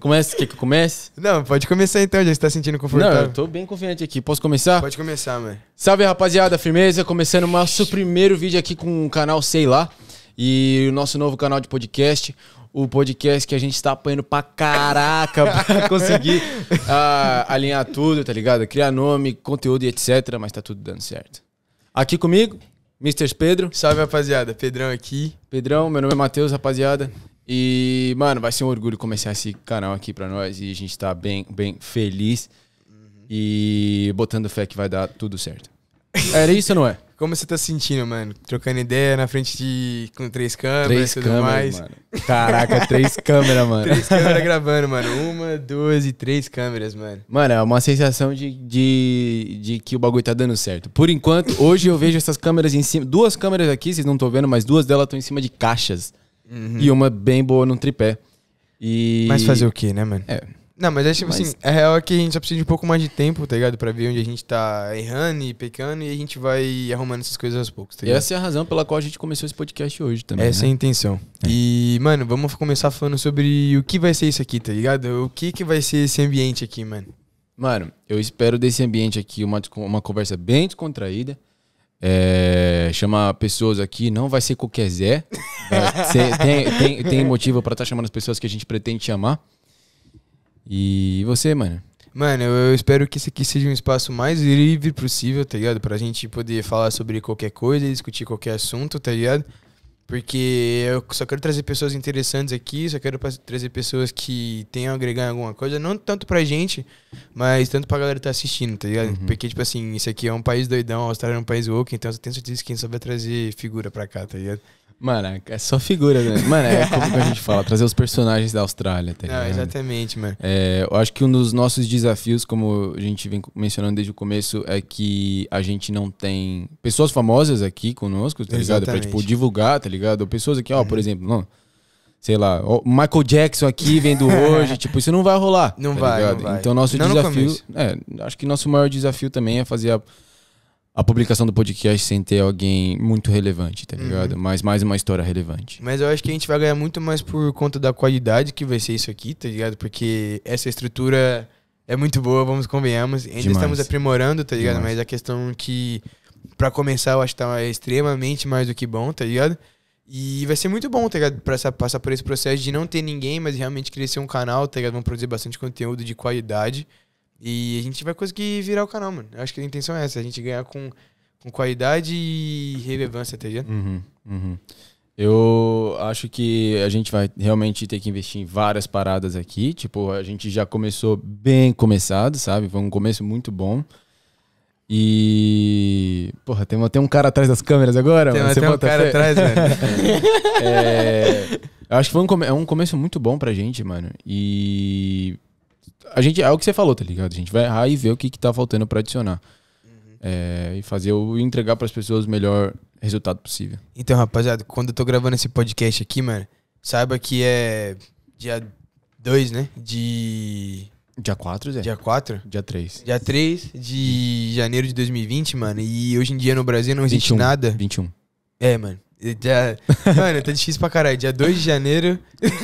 Começa, quer que eu comece? Não, pode começar então, já está sentindo confortável. Não, eu tô bem confiante aqui. Posso começar? Pode começar, mano. Salve, rapaziada, firmeza, começando o nosso primeiro vídeo aqui com o canal Sei Lá e o nosso novo canal de podcast, o podcast que a gente está apanhando pra caraca pra conseguir uh, alinhar tudo, tá ligado? Criar nome, conteúdo e etc, mas tá tudo dando certo. Aqui comigo, Mr. Pedro. Salve, rapaziada. Pedrão aqui. Pedrão, meu nome é Matheus, rapaziada. E, mano, vai ser um orgulho começar esse canal aqui pra nós e a gente tá bem, bem feliz uhum. e botando fé que vai dar tudo certo. Era isso ou não é? Como você tá sentindo, mano? Trocando ideia na frente de. com três câmeras três e tudo câmeras, mais. Mano. Caraca, três câmeras, mano. Três câmeras gravando, mano. Uma, duas e três câmeras, mano. Mano, é uma sensação de, de, de que o bagulho tá dando certo. Por enquanto, hoje eu vejo essas câmeras em cima. Duas câmeras aqui, vocês não estão vendo, mas duas delas estão em cima de caixas uhum. e uma bem boa num tripé. E... Mas fazer o quê, né, mano? É. Não, mas acho é tipo, mas... assim, a é real é que a gente só precisa de um pouco mais de tempo, tá ligado? Pra ver onde a gente tá errando e pecando e a gente vai arrumando essas coisas aos poucos, tá ligado? E essa é a razão pela qual a gente começou esse podcast hoje também. Essa é né? é a intenção. É. E, mano, vamos começar falando sobre o que vai ser isso aqui, tá ligado? O que que vai ser esse ambiente aqui, mano? Mano, eu espero desse ambiente aqui uma, uma conversa bem descontraída, é, chama pessoas aqui, não vai ser qualquer Zé. tem, tem, tem, motivo para estar tá chamando as pessoas que a gente pretende chamar. E você, mano? Mano, eu espero que esse aqui seja um espaço mais livre possível, tá ligado? Pra gente poder falar sobre qualquer coisa, discutir qualquer assunto, tá ligado? Porque eu só quero trazer pessoas interessantes aqui, só quero trazer pessoas que tenham agregado agregar alguma coisa, não tanto pra gente, mas tanto pra galera que tá assistindo, tá ligado? Uhum. Porque, tipo assim, isso aqui é um país doidão, a Austrália é um país woke, então eu tenho certeza que quem só vai trazer figura pra cá, tá ligado? Mano, é só figura, né? Mano, é como a gente fala, trazer os personagens da Austrália, tá ligado? Não, exatamente, mano. É, eu acho que um dos nossos desafios, como a gente vem mencionando desde o começo, é que a gente não tem pessoas famosas aqui conosco, tá ligado? Exatamente. Pra, tipo, divulgar, tá ligado? Pessoas aqui, ó, por uhum. exemplo, não, sei lá, o Michael Jackson aqui vendo hoje, tipo, isso não vai rolar. Não, tá vai, não vai, Então, nosso não desafio. É, acho que nosso maior desafio também é fazer a a publicação do podcast sem ter alguém muito relevante, tá uhum. ligado? Uhum. Mas mais uma história relevante. Mas eu acho que a gente vai ganhar muito mais por conta da qualidade que vai ser isso aqui, tá ligado? Porque essa estrutura é muito boa, vamos convenhamos. Ainda Demais. estamos aprimorando, tá ligado? Demais. Mas a questão que, para começar, eu acho que tá extremamente mais do que bom, tá ligado? E vai ser muito bom, tá ligado? Pra essa, passar por esse processo de não ter ninguém, mas realmente crescer um canal, tá ligado? Vamos produzir bastante conteúdo de qualidade. E a gente vai conseguir virar o canal, mano. Eu acho que a intenção é essa, a gente ganhar com, com qualidade e relevância, tá ligado? Uhum, uhum. Eu acho que a gente vai realmente ter que investir em várias paradas aqui. Tipo, a gente já começou bem começado, sabe? Foi um começo muito bom. E. Porra, tem até um cara atrás das câmeras agora? Tem até um cara atrás, velho. é. acho que foi um, é um começo muito bom pra gente, mano. E a gente é o que você falou, tá ligado? A gente vai errar e ver o que, que tá faltando para adicionar. Uhum. É, e fazer o entregar para as pessoas o melhor resultado possível. Então, rapaziada, quando eu tô gravando esse podcast aqui, mano, saiba que é dia 2, né? De Dia 4, Zé? Dia 4? Dia 3. Dia 3 de janeiro de 2020, mano. E hoje em dia no Brasil não existe 21. nada. 21. É, mano. Dia... Mano, tá difícil pra caralho. Dia 2 de janeiro.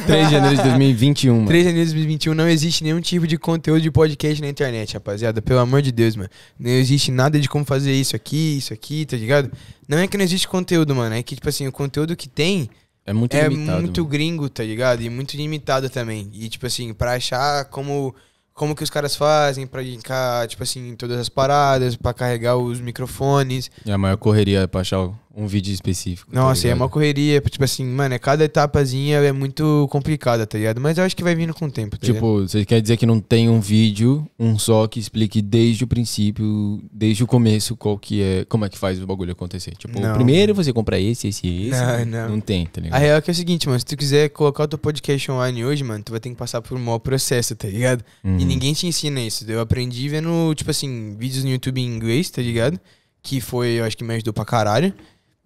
3 de janeiro de 2021. Mano. 3 de janeiro de 2021 não existe nenhum tipo de conteúdo de podcast na internet, rapaziada. Pelo amor de Deus, mano. Não existe nada de como fazer isso aqui, isso aqui, tá ligado? Não é que não existe conteúdo, mano. É que, tipo assim, o conteúdo que tem. É muito é limitado. É muito mano. gringo, tá ligado? E muito limitado também. E, tipo assim, pra achar como. Como que os caras fazem pra linkar, tipo assim, todas as paradas, pra carregar os microfones. É a maior correria pra achar o um vídeo específico. Tá Nossa, é ligado? é uma correria. Tipo assim, mano, é cada etapazinha é muito complicada, tá ligado? Mas eu acho que vai vindo com o tempo, tá Tipo, você quer dizer que não tem um vídeo, um só, que explique desde o princípio, desde o começo, qual que é, como é que faz o bagulho acontecer. Tipo, não. primeiro você compra esse, esse, esse. Não, né? não. Não tem, tá ligado? A real é que é o seguinte, mano, se tu quiser colocar o teu podcast online hoje, mano, tu vai ter que passar por um maior processo, tá ligado? Uhum. E ninguém te ensina isso. Eu aprendi vendo, tipo assim, vídeos no YouTube em inglês, tá ligado? Que foi, eu acho que me ajudou pra caralho.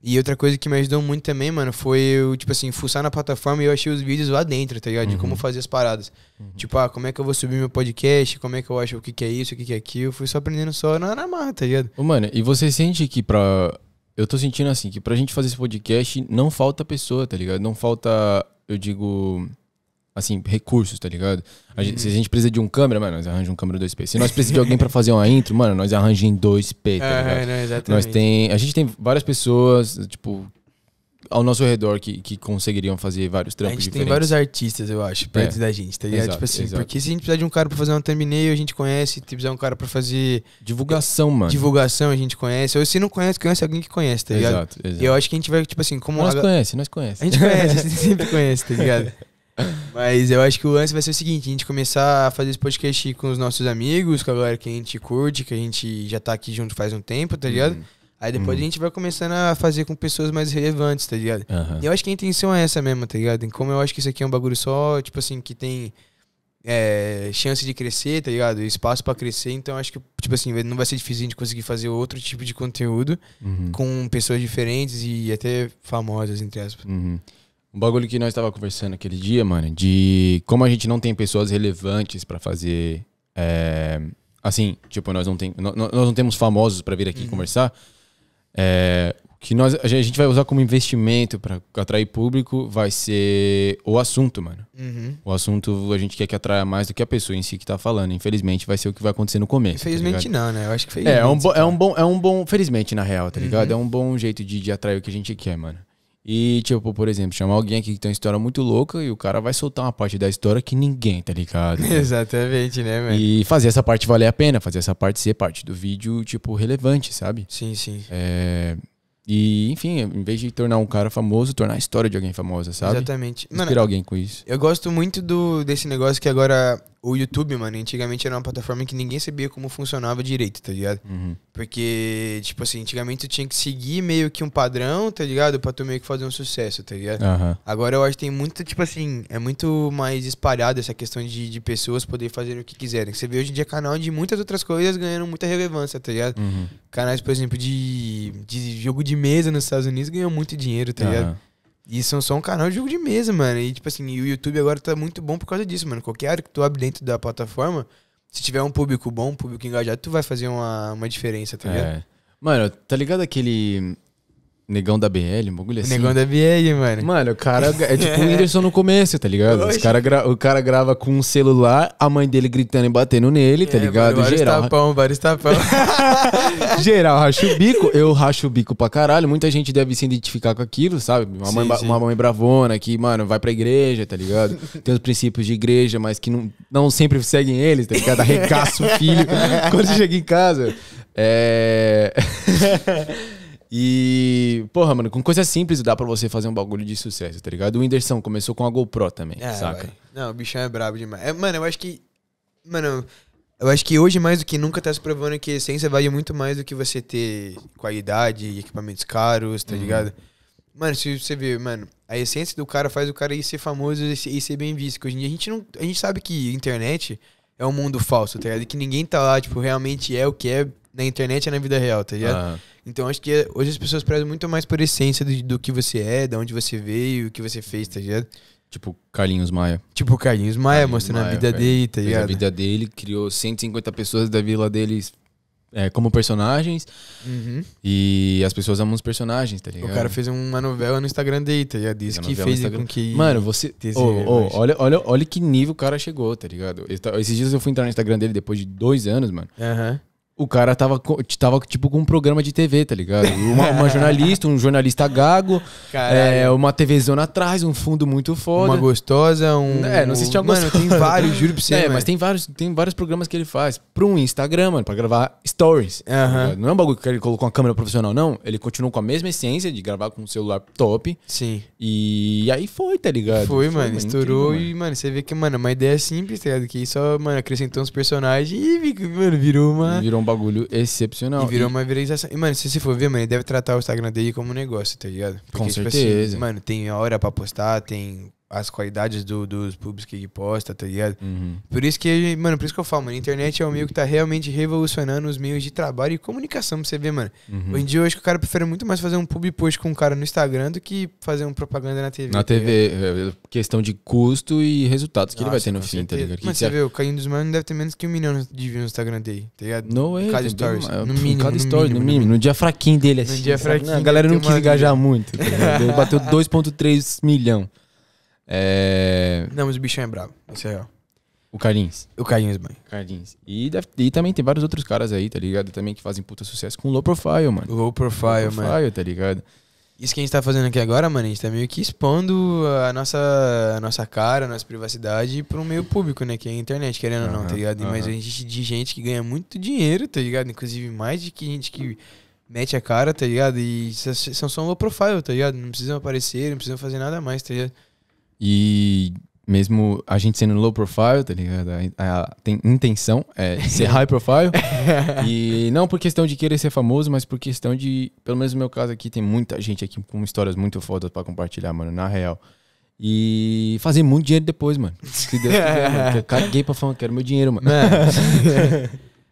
E outra coisa que me ajudou muito também, mano, foi eu, tipo assim, fuçar na plataforma e eu achei os vídeos lá dentro, tá ligado? Uhum. De como uhum. fazer as paradas. Uhum. Tipo, ah, como é que eu vou subir meu podcast, como é que eu acho o que, que é isso, o que, que é aquilo. Eu fui só aprendendo só na, na marra, tá ligado? Ô, mano, e você sente que pra. Eu tô sentindo assim, que pra gente fazer esse podcast não falta pessoa, tá ligado? Não falta, eu digo assim, recursos, tá ligado? A gente, se a uhum. gente precisa de um câmera, mano, nós arranjamos um câmera 2P. Se nós precisamos de alguém pra fazer uma intro, mano, nós arranjamos em 2P, tá ligado? Não, exatamente. Nós tem, a gente tem várias pessoas, tipo, ao nosso redor que, que conseguiriam fazer vários trampos diferentes. A gente diferentes. tem vários artistas, eu acho, perto é. da gente, tá ligado? Exato, tipo assim, exato. porque se a gente precisar de um cara pra fazer um thumbnail, a gente conhece. Se precisar de um cara pra fazer... Divulgação, mano. Divulgação, a gente conhece. Ou se não conhece, conhece alguém que conhece, tá ligado? Exato, exato. E eu acho que a gente vai, tipo assim, como... Nós a... conhece, nós conhece. A gente conhece, a gente sempre conhece, tá ligado? Mas eu acho que o lance vai ser o seguinte: a gente começar a fazer esse podcast com os nossos amigos, com a galera que a gente curte, que a gente já tá aqui junto faz um tempo, tá ligado? Uhum. Aí depois uhum. a gente vai começando a fazer com pessoas mais relevantes, tá ligado? Uhum. E eu acho que a intenção é essa mesmo, tá ligado? E como eu acho que isso aqui é um bagulho só, tipo assim, que tem é, chance de crescer, tá ligado? Espaço para crescer, então eu acho que, tipo assim, não vai ser difícil a gente conseguir fazer outro tipo de conteúdo uhum. com pessoas diferentes e até famosas, entre aspas. Uhum. Um bagulho que nós estava conversando aquele dia, mano, de como a gente não tem pessoas relevantes para fazer. É, assim, tipo, nós não, tem, nós não temos famosos para vir aqui uhum. conversar. É, que nós, a gente vai usar como investimento para atrair público vai ser o assunto, mano. Uhum. O assunto a gente quer que atraia mais do que a pessoa em si que tá falando. Infelizmente vai ser o que vai acontecer no começo. Tá Infelizmente tá não, né? Eu acho que felizmente. É, é um, bo, é, um né? bom, é um bom. Felizmente, na real, tá uhum. ligado? É um bom jeito de, de atrair o que a gente quer, mano. E, tipo, por exemplo, chamar alguém aqui que tem uma história muito louca e o cara vai soltar uma parte da história que ninguém, tá ligado? Né? Exatamente, né, mano? E fazer essa parte valer a pena, fazer essa parte ser parte do vídeo, tipo, relevante, sabe? Sim, sim. É... E, enfim, em vez de tornar um cara famoso, tornar a história de alguém famosa, sabe? Exatamente. Inspirar Mano, alguém com isso. Eu gosto muito do, desse negócio que agora o YouTube, mano, antigamente era uma plataforma que ninguém sabia como funcionava direito, tá ligado? Uhum. Porque, tipo assim, antigamente tu tinha que seguir meio que um padrão, tá ligado? Pra tu meio que fazer um sucesso, tá ligado? Uhum. Agora eu acho que tem muito, tipo assim, é muito mais espalhado essa questão de, de pessoas poderem fazer o que quiserem. Você vê hoje em dia canal de muitas outras coisas ganhando muita relevância, tá ligado? Uhum. Canais, por exemplo, de, de jogo de mesa nos Estados Unidos ganham muito dinheiro, tá ligado? E são é só um canal de jogo de mesa, mano. E, tipo assim, o YouTube agora tá muito bom por causa disso, mano. Qualquer área que tu abre dentro da plataforma, se tiver um público bom, um público engajado, tu vai fazer uma, uma diferença, tá ligado? É. Mano, tá ligado aquele. Negão da BL, um bagulho assim. Negão da BL, mano. Mano, o cara. É tipo o Whindersson no começo, tá ligado? Os cara gra... O cara grava com um celular, a mãe dele gritando e batendo nele, tá é, ligado? Mano, vários tapão, vários tapão. Geral, racho o bico. Eu racho o bico pra caralho. Muita gente deve se identificar com aquilo, sabe? Uma, sim, mãe, sim. uma mãe bravona que, mano, vai pra igreja, tá ligado? Tem os princípios de igreja, mas que não, não sempre seguem eles, tá ligado? Arregaça o filho quando chega em casa. É. E, porra, mano, com coisa simples dá pra você fazer um bagulho de sucesso, tá ligado? O Whindersson começou com a GoPro também, é, saca? Não, o bichão é brabo demais. É, mano, eu acho que. Mano, eu acho que hoje mais do que nunca tá se provando que essência vale muito mais do que você ter qualidade, equipamentos caros, tá uhum. ligado? Mano, se você vê, mano, a essência do cara faz o cara ir ser famoso e ser, e ser bem visto. hoje em dia a gente não. A gente sabe que internet é um mundo falso, tá ligado? Que ninguém tá lá, tipo, realmente é o que é na internet é na vida real, tá ligado? Uhum. Então acho que eh, hoje as pessoas prezam muito mais por essência do, do que você é, de onde você veio, o que você fez, tá ligado? Tipo Carlinhos Maia. Tipo Carlinhos Maia, Carlinhos mostrando Maia, a vida dele, tá ligado? Fez a vida dele, criou 150 pessoas da vila dele é, como personagens. Uhum. E as pessoas amam os personagens, tá ligado? O cara fez uma novela no Instagram dele, tá ligado? Disse que fez com que. Mano, você. Oh, oh, olha, olha, olha que nível o cara chegou, tá ligado? Tá, esses dias eu fui entrar no Instagram dele depois de dois anos, mano. Aham. Uhum. O cara tava, tava tipo com um programa de TV, tá ligado? Uma, uma jornalista, um jornalista gago, é, uma TVzona atrás, um fundo muito foda. Uma gostosa, um. É, não existe alguma Mano, tem vários, juro pra você. É, mano. mas tem vários, tem vários programas que ele faz Pro um Instagram, mano, pra gravar stories. Tá não é um bagulho que ele colocou uma câmera profissional, não. Ele continuou com a mesma essência de gravar com um celular top. Sim. E aí foi, tá ligado? Foi, foi mano. Foi, estourou incrível, e, mano, você vê que, mano, é uma ideia simples, tá ligado? Que só, mano, acrescentou uns personagens e, mano, virou uma. Virou um bagulho excepcional. E virou e... uma viralização. E, mano, se você for ver, mano, ele deve tratar o Instagram dele como um negócio, tá ligado? Porque, Com certeza. Tipo assim, mano, tem hora pra postar, tem as qualidades do, dos pubs que ele posta, tá ligado? Uhum. Por isso que, mano, por isso que eu falo, mano, a internet é o meio que tá realmente revolucionando os meios de trabalho e comunicação, pra você ver, mano. Uhum. Hoje em dia, hoje que o cara prefere muito mais fazer um pub post com um cara no Instagram do que fazer uma propaganda na TV. Na tá TV, é, é questão de custo e resultados que Nossa, ele vai ter no fim, tá certeza. tá ligado? Mas você vê, o Caim dos Manos deve ter menos que um milhão de views no Instagram dele, tá ligado? No way. Cada stories, no mínimo. Cada no no mínimo. No dia fraquinho dele, assim. No dia fraquinho. Não, a galera não quis engajar muito, tá ligado? Bateu 2.3 milhão. É... Não, mas o bichão é brabo. Isso é real. O Carlinhos. O Carlinhos, é mano. Carlinhos. E, deve, e também tem vários outros caras aí, tá ligado? Também que fazem puta sucesso com low profile, mano. Low profile, low profile mano. Profile, tá ligado? Isso que a gente tá fazendo aqui agora, mano, a gente tá meio que expondo a nossa, a nossa cara, a nossa privacidade pra um meio público, né? Que é a internet, querendo uhum, ou não, tá ligado? Uhum. Mas a gente de gente que ganha muito dinheiro, tá ligado? Inclusive mais de que gente que mete a cara, tá ligado? E são só low profile, tá ligado? Não precisam aparecer, não precisam fazer nada mais, tá ligado? E mesmo a gente sendo low profile, tá ligado? A, a tem intenção é ser high profile. e não por questão de querer ser famoso, mas por questão de, pelo menos no meu caso aqui, tem muita gente aqui com histórias muito fodas para compartilhar, mano, na real. E fazer muito dinheiro depois, mano. Se Deus quiser, mano. Eu caguei pra falar, quero meu dinheiro, mano.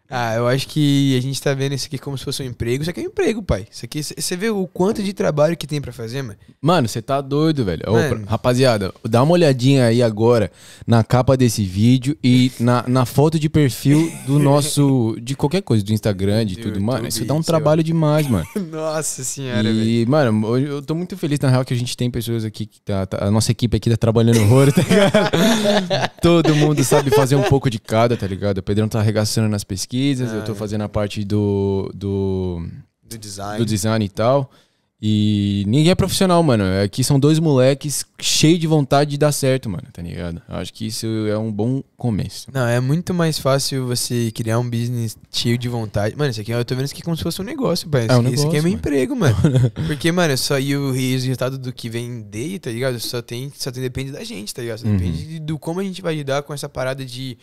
Ah, eu acho que a gente tá vendo isso aqui como se fosse um emprego. Isso aqui é um emprego, pai. Isso aqui, você vê o quanto de trabalho que tem para fazer, mano? Mano, você tá doido, velho. Ô, rapaziada, dá uma olhadinha aí agora na capa desse vídeo e na, na foto de perfil do nosso. de qualquer coisa, do Instagram, de, tudo. YouTube, mano, isso dá um é trabalho demais, mano. Nossa senhora, velho. E, véio. mano, eu tô muito feliz, na real, que a gente tem pessoas aqui que tá, tá a nossa equipe aqui tá trabalhando horror, tá ligado? Todo mundo sabe fazer um pouco de cada, tá ligado? O Pedrão tá arregaçando nas pesquisas pesquisas, ah, eu estou é. fazendo a parte do, do, do, design. do design e tal. E ninguém é profissional, mano. Aqui é são dois moleques cheios de vontade de dar certo, mano, tá ligado? Acho que isso é um bom começo. Não, é muito mais fácil você criar um business cheio de vontade. Mano, isso aqui eu tô vendo isso aqui como se fosse um negócio, parece. É um negócio, isso aqui é meu mano. emprego, mano. Porque, mano, só e o resultado do que vender, tá ligado? Só tem, só tem depende da gente, tá ligado? Só depende uhum. do como a gente vai lidar com essa parada de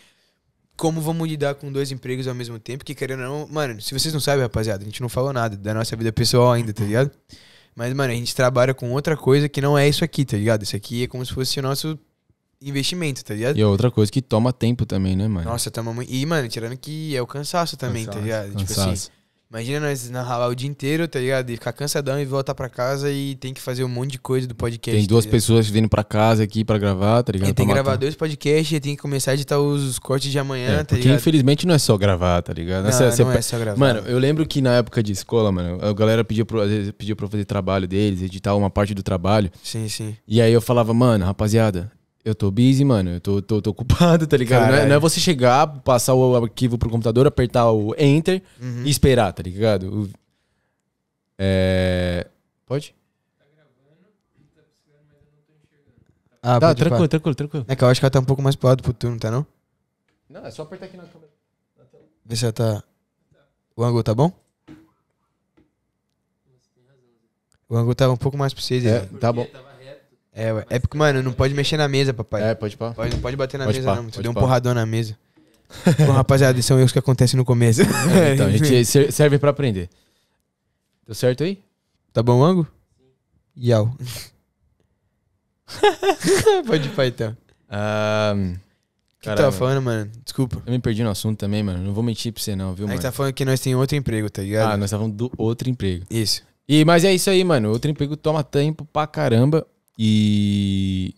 como vamos lidar com dois empregos ao mesmo tempo, que querendo ou não, mano, se vocês não sabem, rapaziada, a gente não falou nada da nossa vida pessoal ainda, tá ligado? Mas, mano, a gente trabalha com outra coisa que não é isso aqui, tá ligado? Isso aqui é como se fosse o nosso investimento, tá ligado? E é outra coisa que toma tempo também, né, mano? Nossa, toma muito. E, mano, tirando que é o cansaço também, tá cansaço, tá ligado? Cansaço. Tipo assim. Imagina nós narrar o dia inteiro, tá ligado? E ficar cansadão e voltar pra casa e tem que fazer um monte de coisa do podcast. Tem tá duas tá pessoas vindo pra casa aqui pra gravar, tá ligado? E tem que gravar dois podcasts e tem que começar a editar os cortes de amanhã, é, tá porque ligado? infelizmente não é só gravar, tá ligado? Não, não é só gravar. Mano, eu lembro que na época de escola, mano, a galera pedia pro, pedia pra fazer trabalho deles, editar uma parte do trabalho. Sim, sim. E aí eu falava, mano, rapaziada, eu tô busy, mano. Eu tô, tô, tô ocupado, tá ligado? Não é, não é, você chegar, passar o arquivo pro computador, apertar o Enter uhum. e esperar, tá ligado? O... É... Pode? Ah, tá, tranquilo, tranquilo, tranquilo. É que eu acho que ela tá um pouco mais pro lado pro tu, não tá não? Não, é só apertar aqui na câmera. Vê se ela tá... O ângulo tá bom? O ângulo tava um pouco mais pra vocês. É, aí. Né? tá bom. Tava é, ué. é porque, mano, não pode mexer na mesa, papai. É, pode pá. Pode, não pode bater na pode mesa, pá, não. Você deu um pá. porradão na mesa. Bom, rapaziada, são erros que acontecem no começo. É, então, a gente serve pra aprender. Deu certo aí? Tá bom, Ango? Yau. pode ir então. Um... O que tu tá falando, mano? Desculpa. Eu me perdi no assunto também, mano. Não vou mentir pra você, não, viu, é mano? A gente tá falando que nós tem outro emprego, tá ligado? Ah, nós tava tá falando do outro emprego. Isso. E, mas é isso aí, mano. Outro emprego toma tempo pra caramba. E.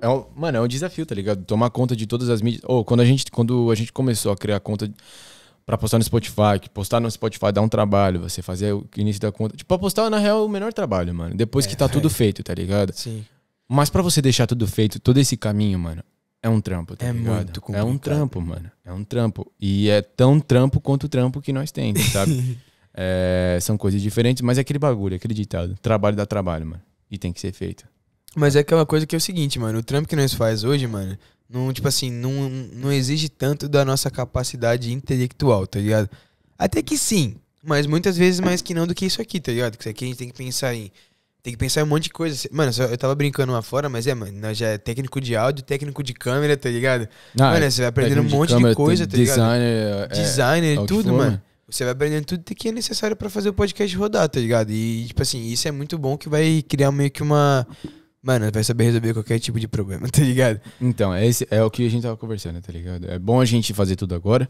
É um, mano, é um desafio, tá ligado? Tomar conta de todas as mídias. Ou oh, quando, a gente, quando a gente começou a criar conta para postar no Spotify, que postar no Spotify dá um trabalho, você fazer o início da conta. Tipo, pra postar, na real, é o menor trabalho, mano. Depois é, que tá é. tudo feito, tá ligado? Sim. Mas para você deixar tudo feito, todo esse caminho, mano, é um trampo, tá é ligado? Muito complicado. É um trampo, mano. É um trampo. E é tão trampo quanto o trampo que nós temos, sabe? é, são coisas diferentes, mas é aquele bagulho, é aquele ditado. Trabalho dá trabalho, mano e tem que ser feito Mas é aquela é coisa que é o seguinte, mano, o trampo que nós faz hoje, mano, não, tipo assim, não, não exige tanto da nossa capacidade intelectual, tá ligado? Até que sim, mas muitas vezes mais que não do que isso aqui, tá ligado? Que isso aqui a gente tem que pensar em. Tem que pensar em um monte de coisa. Mano, eu tava brincando lá fora, mas é, mano, nós já é técnico de áudio, técnico de câmera, tá ligado? Não, mano, é, você vai aprendendo um monte de, câmera, de coisa, tá ligado? Designer, é, designer, é, tudo, mano. Você vai aprendendo tudo que é necessário para fazer o podcast rodar, tá ligado? E, tipo assim, isso é muito bom que vai criar meio que uma. Mano, vai saber resolver qualquer tipo de problema, tá ligado? Então, é esse é o que a gente tava conversando, tá ligado? É bom a gente fazer tudo agora,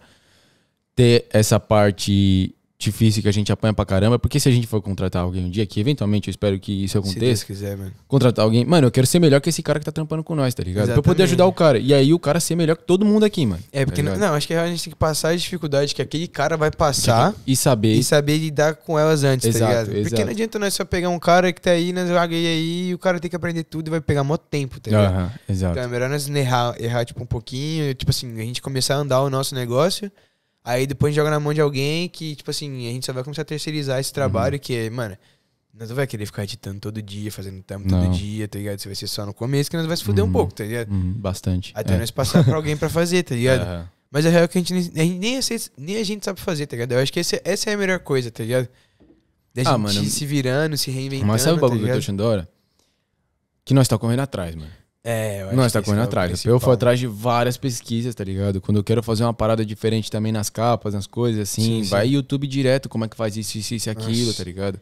ter essa parte difícil que a gente apanha pra caramba, porque se a gente for contratar alguém um dia, que eventualmente eu espero que isso aconteça. Se Deus quiser, mano. Contratar alguém, mano, eu quero ser melhor que esse cara que tá trampando com nós, tá ligado? Exatamente. Pra eu poder ajudar o cara. E aí o cara ser melhor que todo mundo aqui, mano. É, porque tá não, acho que a gente tem que passar as dificuldades que aquele cara vai passar e saber e saber lidar com elas antes, tá exato, tá ligado? Exato. Porque não adianta nós só pegar um cara que tá aí nas vagas e aí o cara tem que aprender tudo e vai pegar mó tempo, tá ligado? exato. Então é melhor nós errar, errar tipo um pouquinho, tipo assim, a gente começar a andar o nosso negócio Aí depois a gente joga na mão de alguém que, tipo assim, a gente só vai começar a terceirizar esse uhum. trabalho uhum. que, mano, nós não vai querer ficar editando todo dia, fazendo tempo todo dia, tá ligado? Você vai ser só no começo que nós vai se fuder uhum. um pouco, tá ligado? Uhum. Bastante. Até é. nós passar pra alguém pra fazer, tá ligado? Uhum. Mas a real é que a gente, nem, nem, nem a gente sabe fazer, tá ligado? Eu acho que esse, essa é a melhor coisa, tá ligado? Da a ah, gente mano, se virando, se reinventando. Mas sabe o tá bagulho tá que eu tô achando da hora? Que nós tá correndo atrás, mano. É, eu acho Nós tá correndo é atrás. Principal. Eu fui atrás de várias pesquisas, tá ligado? Quando eu quero fazer uma parada diferente também nas capas, nas coisas, assim, sim, vai sim. YouTube direto, como é que faz isso, isso, isso, aquilo, Nossa. tá ligado?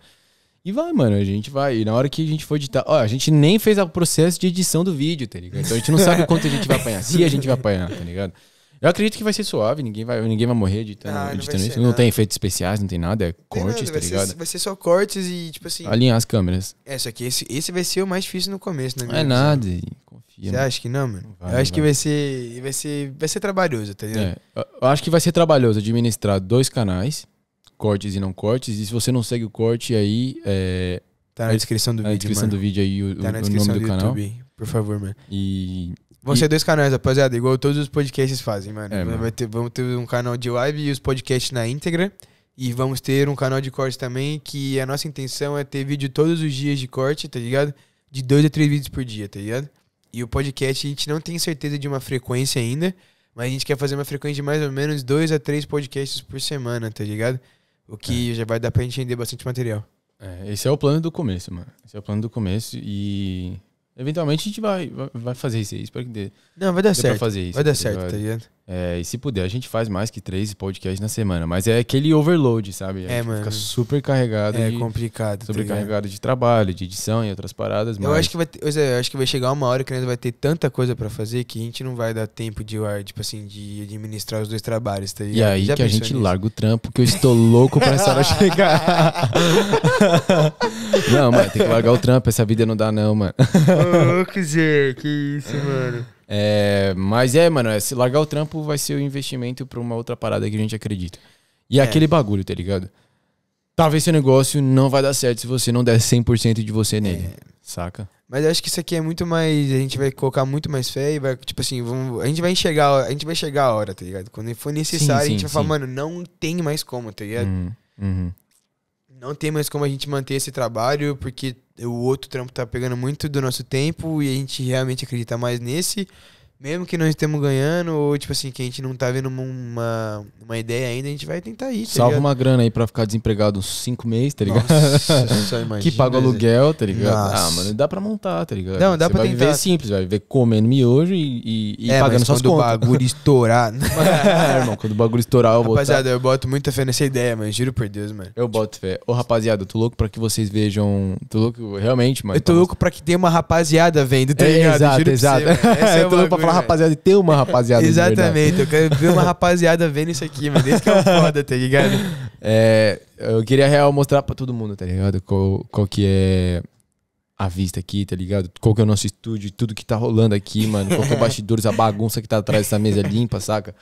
E vai, mano, a gente vai. E na hora que a gente for editar. Ó, a gente nem fez o processo de edição do vídeo, tá ligado? Então a gente não sabe quanto a gente vai apanhar. Se a gente vai apanhar, tá ligado? Eu acredito que vai ser suave, ninguém vai, ninguém vai morrer editando, ah, editando não isso. Não né? tem efeitos especiais, não tem nada, é cortes, nada, tá ligado? Ser, vai ser só cortes e, tipo assim. Alinhar as câmeras. É, só que esse, esse vai ser o mais difícil no começo, né? Não é visão. nada, confia. Você acha que não, mano? vai, eu acho vai. que vai ser, vai ser. Vai ser trabalhoso, tá ligado? É, eu acho que vai ser trabalhoso administrar dois canais, cortes e não cortes, e se você não segue o corte aí. É, tá na descrição do tá vídeo. Na descrição mano. do vídeo aí o, tá o, o nome do, do YouTube, canal. Por favor, mano. E Vão e... ser dois canais, rapaziada, igual todos os podcasts fazem, mano. É, mano. Ter, vamos ter um canal de live e os podcasts na íntegra. E vamos ter um canal de corte também, que a nossa intenção é ter vídeo todos os dias de corte, tá ligado? De dois a três vídeos por dia, tá ligado? E o podcast a gente não tem certeza de uma frequência ainda, mas a gente quer fazer uma frequência de mais ou menos dois a três podcasts por semana, tá ligado? O que é. já vai dar pra gente render bastante material. É, esse é o plano do começo, mano. Esse é o plano do começo e Eventualmente a gente vai, vai, fazer isso aí. Espero que dê. Não, vai dar dê certo. fazer isso. Vai dar certo, vai... tá ligado? É, e se puder, a gente faz mais que três podcasts na semana. Mas é aquele overload, sabe? é, mano. Fica super carregado. É de, complicado. Sobrecarregado tá de trabalho, de edição e outras paradas. Mas... Eu, acho que vai ter, é, eu acho que vai chegar uma hora que a gente vai ter tanta coisa para fazer que a gente não vai dar tempo de, tipo assim, de administrar os dois trabalhos, tá E aí que a gente nisso? larga o trampo, que eu estou louco pra essa hora chegar. não, mano, tem que largar o trampo. Essa vida não dá, não, mano. Ô, Que isso, mano. É, mas é, mano, é, se largar o trampo vai ser o um investimento pra uma outra parada que a gente acredita. E é, é. aquele bagulho, tá ligado? Talvez seu negócio não vai dar certo se você não der 100% de você nele, é. saca? Mas eu acho que isso aqui é muito mais. A gente vai colocar muito mais fé e vai, tipo assim, vamos, a gente vai enxergar, a gente vai chegar a hora, tá ligado? Quando for necessário, sim, sim, a gente vai falar, mano, não tem mais como, tá ligado? Uhum, uhum. Não tem mais como a gente manter esse trabalho, porque o outro trampo tá pegando muito do nosso tempo e a gente realmente acredita mais nesse mesmo que nós estamos ganhando, ou tipo assim, que a gente não tá vendo uma, uma ideia ainda, a gente vai tentar ir. Tá Salva ligado? uma grana aí pra ficar desempregado uns cinco meses, tá ligado? Nossa, imagina, que paga né, aluguel, tá ligado? Ah, Nossa. Ah, mano, dá pra montar, tá ligado? Não, dá Você pra vai tentar. viver simples, vai viver comendo miojo e, e, e é, pagando suas quando contas. Quando o bagulho estourar. Né? é, irmão, quando o bagulho estourar, eu vou. Rapaziada, botar. eu boto muita fé nessa ideia, mano. Juro por Deus, mano. Eu boto fé. Ô, rapaziada, eu tô louco pra que vocês vejam. Tô louco, realmente, mano. Eu tô louco pra que tenha uma rapaziada vendo, tá é, ligado? É, exato, exato. Você, é, eu tô louco pra falar rapaziada e ter uma rapaziada. Exatamente, eu quero ver uma rapaziada vendo isso aqui, mas isso que é foda, tá ligado? É, eu queria real mostrar pra todo mundo, tá ligado? Qual, qual que é a vista aqui, tá ligado? Qual que é o nosso estúdio, tudo que tá rolando aqui, mano. Qual que é o bastidores, a bagunça que tá atrás dessa mesa limpa, saca?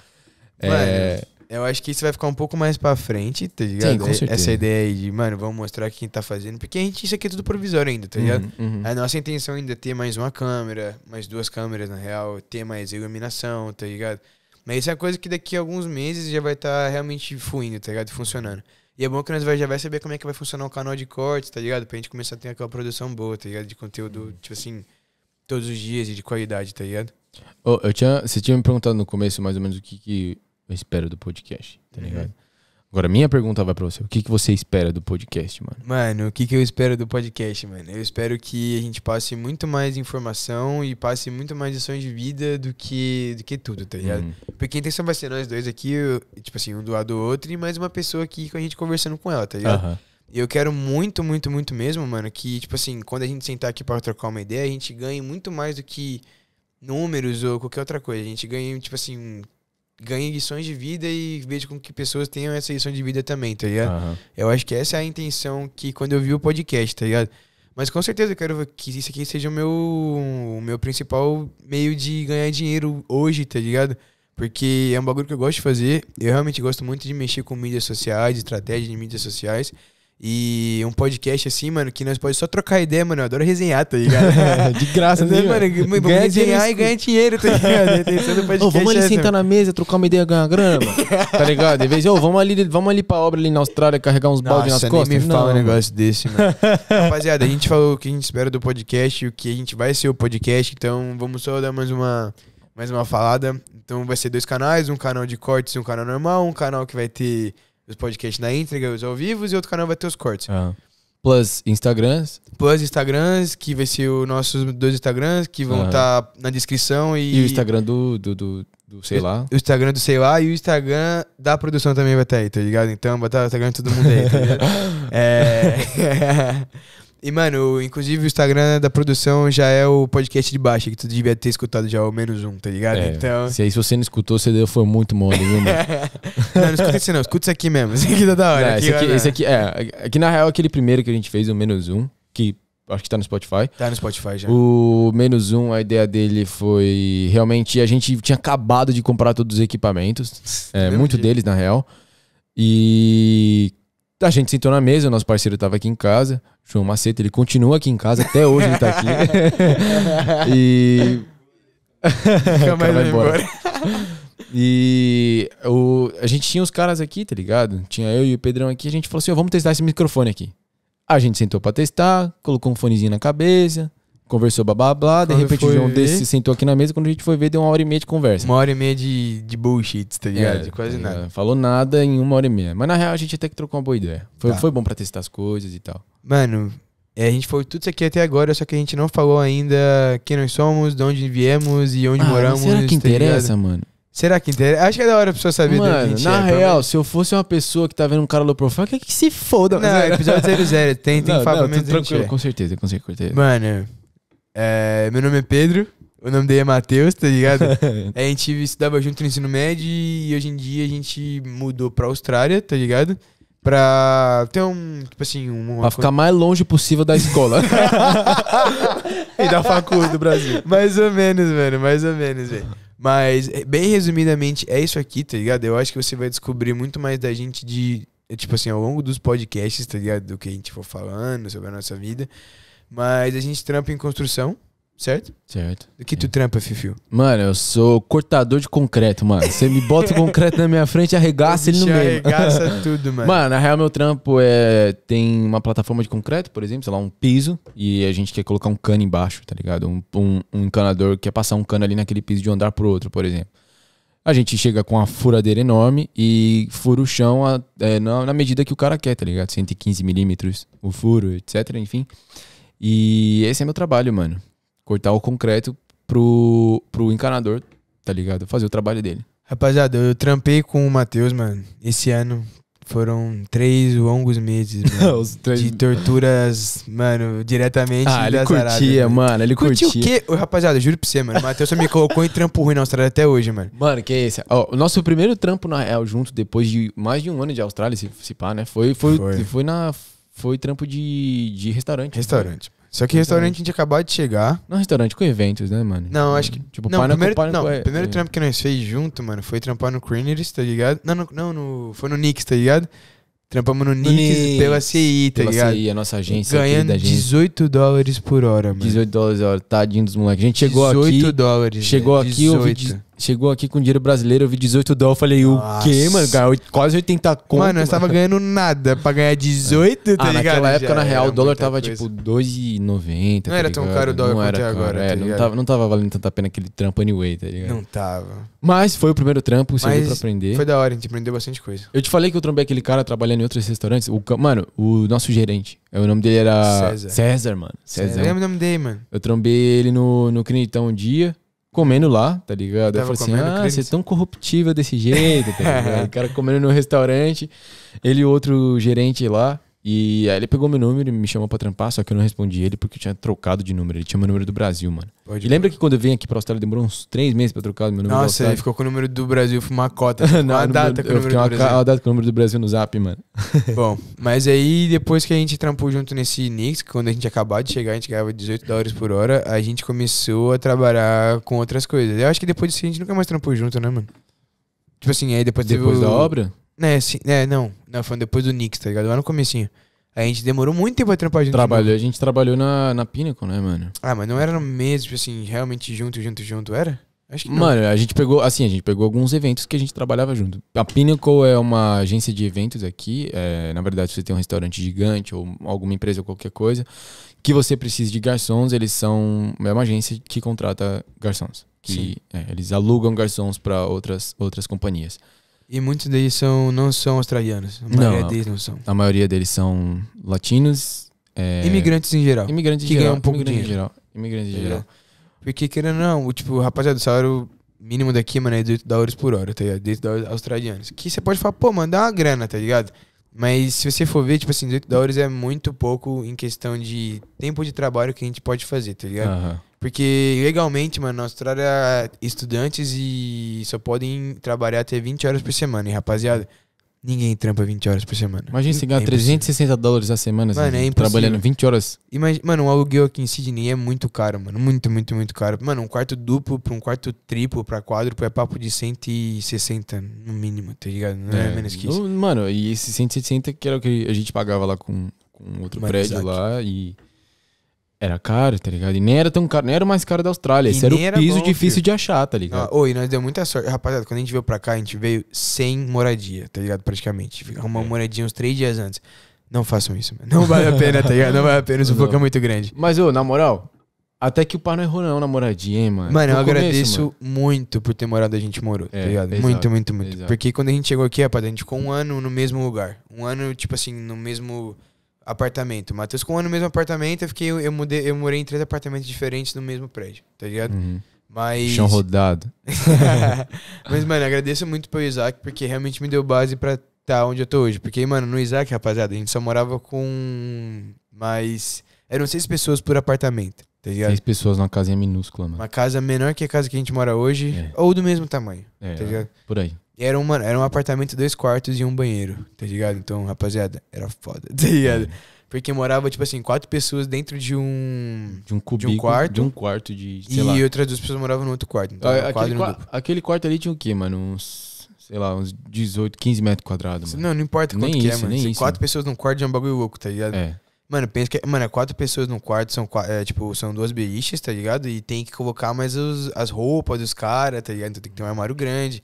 É, eu acho que isso vai ficar um pouco mais pra frente, tá ligado? Sim, com é, certeza. Essa ideia aí de, mano, vamos mostrar quem tá fazendo. Porque a gente, isso aqui é tudo provisório ainda, tá uhum, ligado? Uhum, uhum. A nossa intenção ainda é ter mais uma câmera, mais duas câmeras, na real, ter mais iluminação, tá ligado? Mas isso é coisa que daqui a alguns meses já vai estar tá realmente fluindo, tá ligado? Funcionando. E é bom que nós já vai saber como é que vai funcionar o canal de cortes, tá ligado? Pra gente começar a ter aquela produção boa, tá ligado? De conteúdo, uhum. tipo assim, todos os dias e de qualidade, tá ligado? Oh, eu tinha, você tinha me perguntado no começo mais ou menos o que, que eu espero do podcast, tá uhum. ligado? Agora, minha pergunta vai pra você. O que, que você espera do podcast, mano? Mano, o que, que eu espero do podcast, mano? Eu espero que a gente passe muito mais informação e passe muito mais lições de vida do que, do que tudo, tá ligado? Uhum. Porque a intenção vai ser nós dois aqui, tipo assim, um do lado do outro e mais uma pessoa aqui com a gente conversando com ela, tá ligado? Uhum. Eu quero muito, muito, muito mesmo, mano, que, tipo assim, quando a gente sentar aqui pra trocar uma ideia, a gente ganhe muito mais do que números ou qualquer outra coisa. A gente ganhe tipo assim, ganhe lições de vida e veja com que pessoas tenham essa lição de vida também, tá ligado? Uhum. Eu acho que essa é a intenção que quando eu vi o podcast, tá ligado? Mas com certeza eu quero que isso aqui seja o meu, o meu principal meio de ganhar dinheiro hoje, tá ligado? Porque é um bagulho que eu gosto de fazer. Eu realmente gosto muito de mexer com mídias sociais, estratégia de mídias sociais. E um podcast assim, mano, que nós podemos só trocar ideia, mano. Eu adoro resenhar, tá ligado? É, de graça, né? Mano, mano vamos resenhar e ganhar dinheiro, tá ligado? oh, vamos ali é sentar mano. na mesa, trocar uma ideia, ganhar grana, mano. tá ligado? Em vez de, oh, vamos ali, vamos ali pra obra ali na Austrália, carregar uns baldes nas costas. me fala Não, um negócio desse, mano. Rapaziada, a gente falou o que a gente espera do podcast, o que a gente vai ser o podcast, então vamos só dar mais uma mais uma falada. Então vai ser dois canais, um canal de cortes e um canal normal, um canal que vai ter os podcasts na entrega, os ao vivo, e outro canal vai ter os cortes. Ah. Plus Instagrams. Plus Instagrams, que vai ser os nossos dois Instagrams, que vão estar tá na descrição. E... e, o Instagram do, do, do, do sei lá. O Instagram do sei lá e o Instagram da produção também vai estar tá aí, tá ligado? Então, botar tá o Instagram de todo mundo aí, tá ligado? é... E, mano, inclusive o Instagram da produção já é o podcast de baixo, que tu devia ter escutado já o menos um, tá ligado? É, então... Se aí se você não escutou, você deu, foi muito mole, viu, mano? não, não escuta isso não, escuta isso aqui mesmo. Isso aqui tá da hora. aqui, esse, aqui, esse, aqui, é. Aqui na real, aquele primeiro que a gente fez, o menos um, que acho que tá no Spotify. Tá no Spotify já. O menos um, a ideia dele foi realmente. A gente tinha acabado de comprar todos os equipamentos, é, muito deles, na real. E a gente sentou na mesa, o nosso parceiro estava aqui em casa, João Maceta, ele continua aqui em casa, até hoje ele está aqui. e. mais vai embora. embora. E o, a gente tinha os caras aqui, tá ligado? Tinha eu e o Pedrão aqui, a gente falou assim: vamos testar esse microfone aqui. A gente sentou pra testar, colocou um fonezinho na cabeça, Conversou, blá blá blá. Quando de repente o João ver... desse se sentou aqui na mesa. Quando a gente foi ver, deu uma hora e meia de conversa. Uma hora e meia de, de bullshit, tá ligado? É, de quase é, nada. Falou nada em uma hora e meia. Mas na real a gente até que trocou uma boa ideia. Foi, tá. foi bom pra testar as coisas e tal. Mano, é, a gente foi tudo isso aqui até agora, só que a gente não falou ainda quem nós somos, de onde viemos e onde ah, moramos. Será que tá interessa, tá mano? Será que interessa? Acho que é da hora a pessoa saber Mano, na é, real, se eu fosse uma pessoa que tá vendo um cara low profile, que é que se foda? Não, é episódio 00, tem, tem não, que falar não, menos tranquilo, é. com certeza, com certeza. Mano, é, meu nome é Pedro, o nome dele é Matheus, tá ligado? a gente estudava junto no ensino médio e hoje em dia a gente mudou pra Austrália, tá ligado? Pra ter um, tipo assim, um. Pra ficar mais longe possível da escola. e da faculdade do Brasil. Mais ou menos, velho, mais ou menos, velho. Mas, é, bem resumidamente, é isso aqui, tá ligado? Eu acho que você vai descobrir muito mais da gente de. Tipo assim, ao longo dos podcasts, tá ligado? Do que a gente for falando sobre a nossa vida. Mas a gente trampa em construção, certo? Certo. Do que tu trampa, Fifio? Mano, eu sou cortador de concreto, mano. Você me bota o concreto na minha frente, arregaça ele no meio. Arregaça tudo, mano. Mano, na real, meu trampo é. Tem uma plataforma de concreto, por exemplo, sei lá, um piso, e a gente quer colocar um cano embaixo, tá ligado? Um, um, um encanador quer passar um cano ali naquele piso de um andar pro outro, por exemplo. A gente chega com uma furadeira enorme e fura o chão a, é, na, na medida que o cara quer, tá ligado? 115 milímetros o furo, etc, enfim. E esse é meu trabalho, mano. Cortar o concreto pro, pro encanador, tá ligado? Fazer o trabalho dele. Rapaziada, eu trampei com o Matheus, mano, esse ano. Foram três longos meses, mano, três... De torturas, mano, diretamente ah, ele curtia, mano. mano. Ele curtia. Curtia o quê? Ô, rapaziada, juro pra você, mano. O Matheus só me colocou em trampo ruim na Austrália até hoje, mano. Mano, que é esse? Ó, o nosso primeiro trampo, na real, junto, depois de mais de um ano de Austrália, se, se pá, né? Foi, foi, foi. foi na... Foi trampo de, de restaurante. Restaurante. Só que uhum. restaurante a gente acabou de chegar. Não é restaurante, com eventos, né, mano? Não, acho que. Tipo, não, primeiro, não, é- primeiro é. trampo que nós fez junto, mano, foi trampar no Creaneries, tá ligado? Não, no, não, no, foi no Nix, tá ligado? Trampamos no, no Nix, pela CI, tá pela ligado? CI, a nossa agência. Ganhando aqui 18 dólares por hora, mano. 18 dólares a hora, tadinho dos moleques. A gente chegou 18 aqui. 18 dólares. Chegou né? aqui, 18. ouvi Chegou aqui com dinheiro brasileiro, eu vi 18 dólares. Eu falei, Nossa. o quê, mano? Ganhou quase 80 conto. Mano, nós tava ganhando nada pra ganhar 18, é. Ah, tá ah, ligado? Naquela época, na real, o dólar tava coisa. tipo 2,90. Não tá era tão caro o dólar não até agora. Tá é, tá não, tava, não tava valendo tanta pena aquele trampo anyway, tá ligado? Não tava. Mas foi o primeiro trampo, serviu Mas pra aprender. Foi da hora, a gente aprendeu bastante coisa. Eu te falei que eu trombei aquele cara trabalhando em outros restaurantes. O, mano, o nosso gerente. É, o nome dele era. César. César, mano. César. César. Eu lembro o nome dele, mano. Eu trombei ele no, no Crinitão um dia comendo lá, tá ligado? Tava eu falei assim, ah, você é tão corruptível desse jeito, tá ligado? o cara comendo no restaurante, ele e outro gerente lá. E aí ele pegou meu número e me chamou pra trampar, só que eu não respondi ele porque eu tinha trocado de número. Ele tinha meu número do Brasil, mano. Pode e lembra que quando eu vim aqui pra Austrália demorou uns três meses pra trocar o meu número Nossa, ele ficou com o número do Brasil, foi uma cota. Não, uma número, data com o número do uma, Brasil. Uma data com o número do Brasil no zap, mano. Bom, mas aí depois que a gente trampou junto nesse Knicks, quando a gente acabava de chegar, a gente ganhava 18 dólares por hora, a gente começou a trabalhar com outras coisas. Eu acho que depois disso a gente nunca mais trampou junto, né, mano? Tipo assim, aí depois Depois o... da obra? Né, sim né não. Não, foi depois do Knicks, tá ligado? Lá no comecinho. A gente demorou muito tempo pra trampar junto. Trabalhou, a gente trabalhou na, na Pinnacle, né, mano? Ah, mas não era no mesmo, tipo assim, realmente junto, junto, junto, era? Acho que não. Mano, a gente pegou, assim, a gente pegou alguns eventos que a gente trabalhava junto. A Pinnacle é uma agência de eventos aqui. É, na verdade, se você tem um restaurante gigante ou alguma empresa ou qualquer coisa que você precisa de garçons, eles são. É uma agência que contrata garçons. Que, é, eles alugam garçons para outras, outras companhias. E muitos deles são, não são australianos. A maioria não, deles não são. A maioria deles são latinos. É... Imigrantes em geral. Imigrantes em que geral. ganham um pouco de dinheiro. geral. Imigrantes em é. geral. Porque, querendo ou não, o, tipo, rapaziada, o salário mínimo daqui, mano, é 8 dólares por hora, tá ligado? 18 dólares australianos. Que você pode falar, pô, mano, dá uma grana, tá ligado? Mas se você for ver, tipo assim, 8 dólares é muito pouco em questão de tempo de trabalho que a gente pode fazer, tá ligado? Uhum. Porque legalmente, mano, na Austrália, estudantes e só podem trabalhar até 20 horas por semana, e rapaziada. Ninguém trampa 20 horas por semana. Imagina você ganhar é 360 dólares a semana, assim, mano, assim, é trabalhando 20 horas. Imagina, mano, um aluguel aqui em Sydney é muito caro, mano. Muito, muito, muito caro. Mano, um quarto duplo pra um quarto triplo pra quádruplo é papo de 160 no mínimo, tá ligado? Não é, é menos que isso. Mano, e esse 160 que era o que a gente pagava lá com, com outro prédio lá e... Era caro, tá ligado? E nem era tão caro, nem era o mais caro da Austrália. Esse era o piso bom, difícil filho. de achar, tá ligado? Ah, Oi, nós deu muita sorte. Rapaziada, quando a gente veio pra cá, a gente veio sem moradia, tá ligado? Praticamente. Arrumou uma é. moradia uns três dias antes. Não façam isso, mano. Não vale a pena, tá ligado? Não vale a pena, o sufoco é muito grande. Mas, ô, na moral, até que o pai não errou não na moradia, hein, mano. Mano, eu começo, agradeço mano. muito por ter morado a gente morou, tá É, tá ligado? exato, muito, muito, muito. exato. Porque quando a gente chegou aqui, rapaz, a gente ficou um ano no mesmo lugar. Um ano, tipo assim, no mesmo apartamento. Matheus com um ano no mesmo apartamento, eu fiquei, eu mudei, eu morei em três apartamentos diferentes no mesmo prédio, tá ligado? Uhum. Mas. Chão rodado. Mas, mano, agradeço muito pro Isaac, porque realmente me deu base pra estar tá onde eu tô hoje. Porque, mano, no Isaac, rapaziada, a gente só morava com mais. Eram seis pessoas por apartamento, tá ligado? Seis pessoas numa casinha minúscula, mano. Uma casa menor que a casa que a gente mora hoje, é. ou do mesmo tamanho, é, tá ligado? Por aí. Era, uma, era um apartamento, dois quartos e um banheiro, tá ligado? Então, rapaziada, era foda, tá ligado? É. Porque morava, tipo assim, quatro pessoas dentro de um. De um cubículo. De um quarto. De um quarto de. e lá. outras duas pessoas moravam no outro quarto. Então, ah, aquele, qua aquele quarto ali tinha o quê, mano? Uns. Sei lá, uns 18, 15 metros quadrados, mano. Não, não importa nem quanto isso, que é, mano. Nem isso, quatro mano. pessoas num quarto já é um bagulho louco, tá ligado? É. Mano, pensa que. Mano, é quatro pessoas num quarto, são, é, tipo, são duas beliches, tá ligado? E tem que colocar mais os, as roupas dos caras, tá ligado? Então tem que ter um armário grande.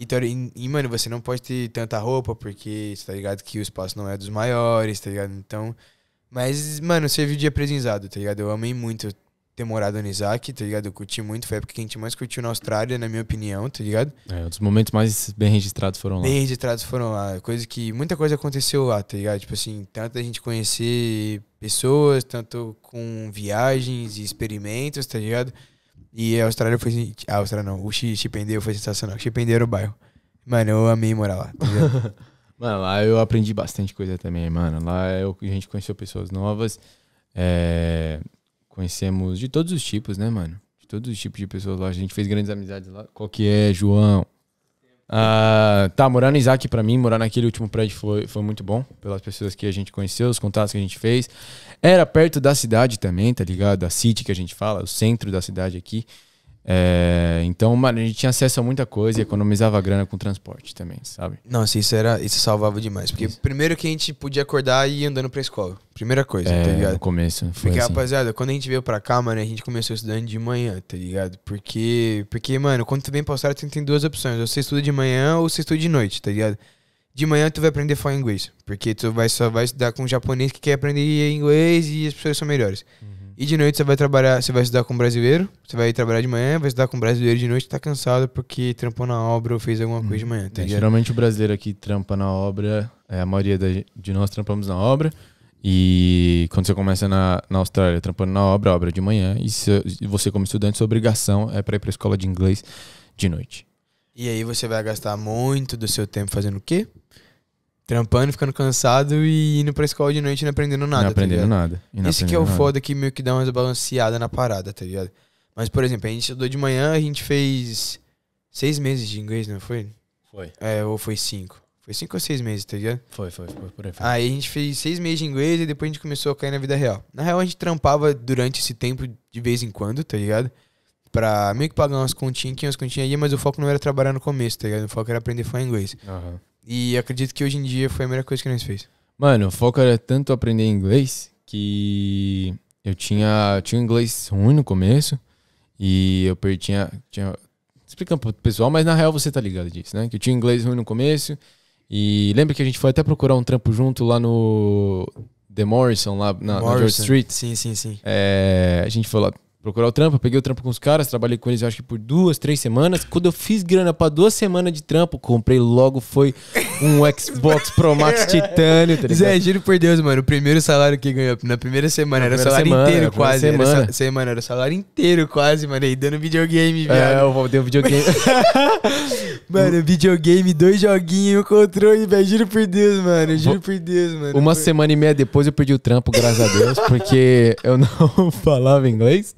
Então, e, e, mano, você não pode ter tanta roupa, porque você tá ligado que o espaço não é dos maiores, tá ligado? Então. Mas, mano, serviu de aprendizado, tá ligado? Eu amei muito ter morado no Isaac, tá ligado? Eu curti muito, foi a época que a gente mais curtiu na Austrália, na minha opinião, tá ligado? É, os momentos mais bem registrados foram lá. Bem registrados foram lá. Coisa que. Muita coisa aconteceu lá, tá ligado? Tipo assim, tanto a gente conhecer pessoas, tanto com viagens e experimentos, tá ligado? E a Austrália foi. A Austrália não, o Chipendeu foi sensacional. Chipendeu era o bairro. Mano, eu amei morar lá. Tá mano, lá eu aprendi bastante coisa também, mano. Lá eu, é a gente conheceu pessoas novas. É, conhecemos de todos os tipos, né, mano? De todos os tipos de pessoas lá. A gente fez grandes amizades lá. Qual que é, João? Uh, tá, morar no Isaac para mim, morar naquele último prédio foi, foi muito bom, pelas pessoas que a gente conheceu, os contatos que a gente fez. Era perto da cidade também, tá ligado? A City que a gente fala, o centro da cidade aqui. É, então, mano, a gente tinha acesso a muita coisa e economizava grana com transporte também, sabe? Não, assim, isso, era, isso salvava demais. Porque isso. primeiro que a gente podia acordar e ir andando pra escola. Primeira coisa, tá é, tá ligado? No começo. Foi porque, assim. rapaziada, quando a gente veio pra cá, mano, a gente começou estudando de manhã, tá ligado? Porque, porque mano, quando tu vem pra Austrália, tu tem duas opções. Ou você estuda de manhã ou você estuda de noite, tá ligado? De manhã tu vai aprender só inglês. Porque tu vai, só vai estudar com um japonês que quer aprender inglês e as pessoas são melhores. Uhum. E de noite você vai trabalhar, você vai estudar com um brasileiro, você vai trabalhar de manhã, vai estudar com um brasileiro de noite, tá cansado porque trampou na obra ou fez alguma coisa de manhã. Tá é, geralmente o brasileiro aqui trampa na obra, é, a maioria da, de nós trampamos na obra. E quando você começa na, na Austrália trampando na obra, obra é de manhã, e se, você como estudante, sua obrigação é para ir para escola de inglês de noite. E aí você vai gastar muito do seu tempo fazendo o quê? trampando, ficando cansado e indo pra escola de noite e não aprendendo nada. Não tá aprendendo tá nada. Não Isso aprendendo que é o nada. foda que meio que dá uma balanceada na parada, tá ligado? Mas, por exemplo, a gente estudou de manhã, a gente fez seis meses de inglês, não foi? Foi. É, ou foi cinco. Foi cinco ou seis meses, tá ligado? Foi, foi, foi por aí. Foi. Aí a gente fez seis meses de inglês e depois a gente começou a cair na vida real. Na real, a gente trampava durante esse tempo de vez em quando, tá ligado? Pra meio que pagar umas continhas aqui, umas continhas aí, mas o foco não era trabalhar no começo, tá ligado? O foco era aprender falar inglês. Aham. Uhum. E acredito que hoje em dia foi a melhor coisa que nós fez. Mano, o foco era tanto aprender inglês que eu tinha, eu tinha inglês ruim no começo. E eu perdi, tinha, tinha. Explicando pro pessoal, mas na real você tá ligado disso, né? Que eu tinha inglês ruim no começo. E lembra que a gente foi até procurar um trampo junto lá no The Morrison, lá na, Morrison. na George Street? Sim, sim, sim. É, a gente foi lá procurar o trampo. Eu peguei o trampo com os caras, trabalhei com eles, acho que por duas, três semanas. Quando eu fiz grana pra duas semanas de trampo, comprei logo foi um Xbox Pro Max Titânio, tá Zé, giro por Deus, mano. O primeiro salário que ganhou na primeira semana na era o salário semana, inteiro, quase. Semana. Era, semana era o salário inteiro, quase, mano. E dando videogame, velho. É, eu dei um videogame. Mano, videogame, dois joguinhos, controle, velho. Juro por Deus, mano. Juro por Deus, mano. Uma semana e meia depois eu perdi o trampo, graças a Deus, porque eu não falava inglês.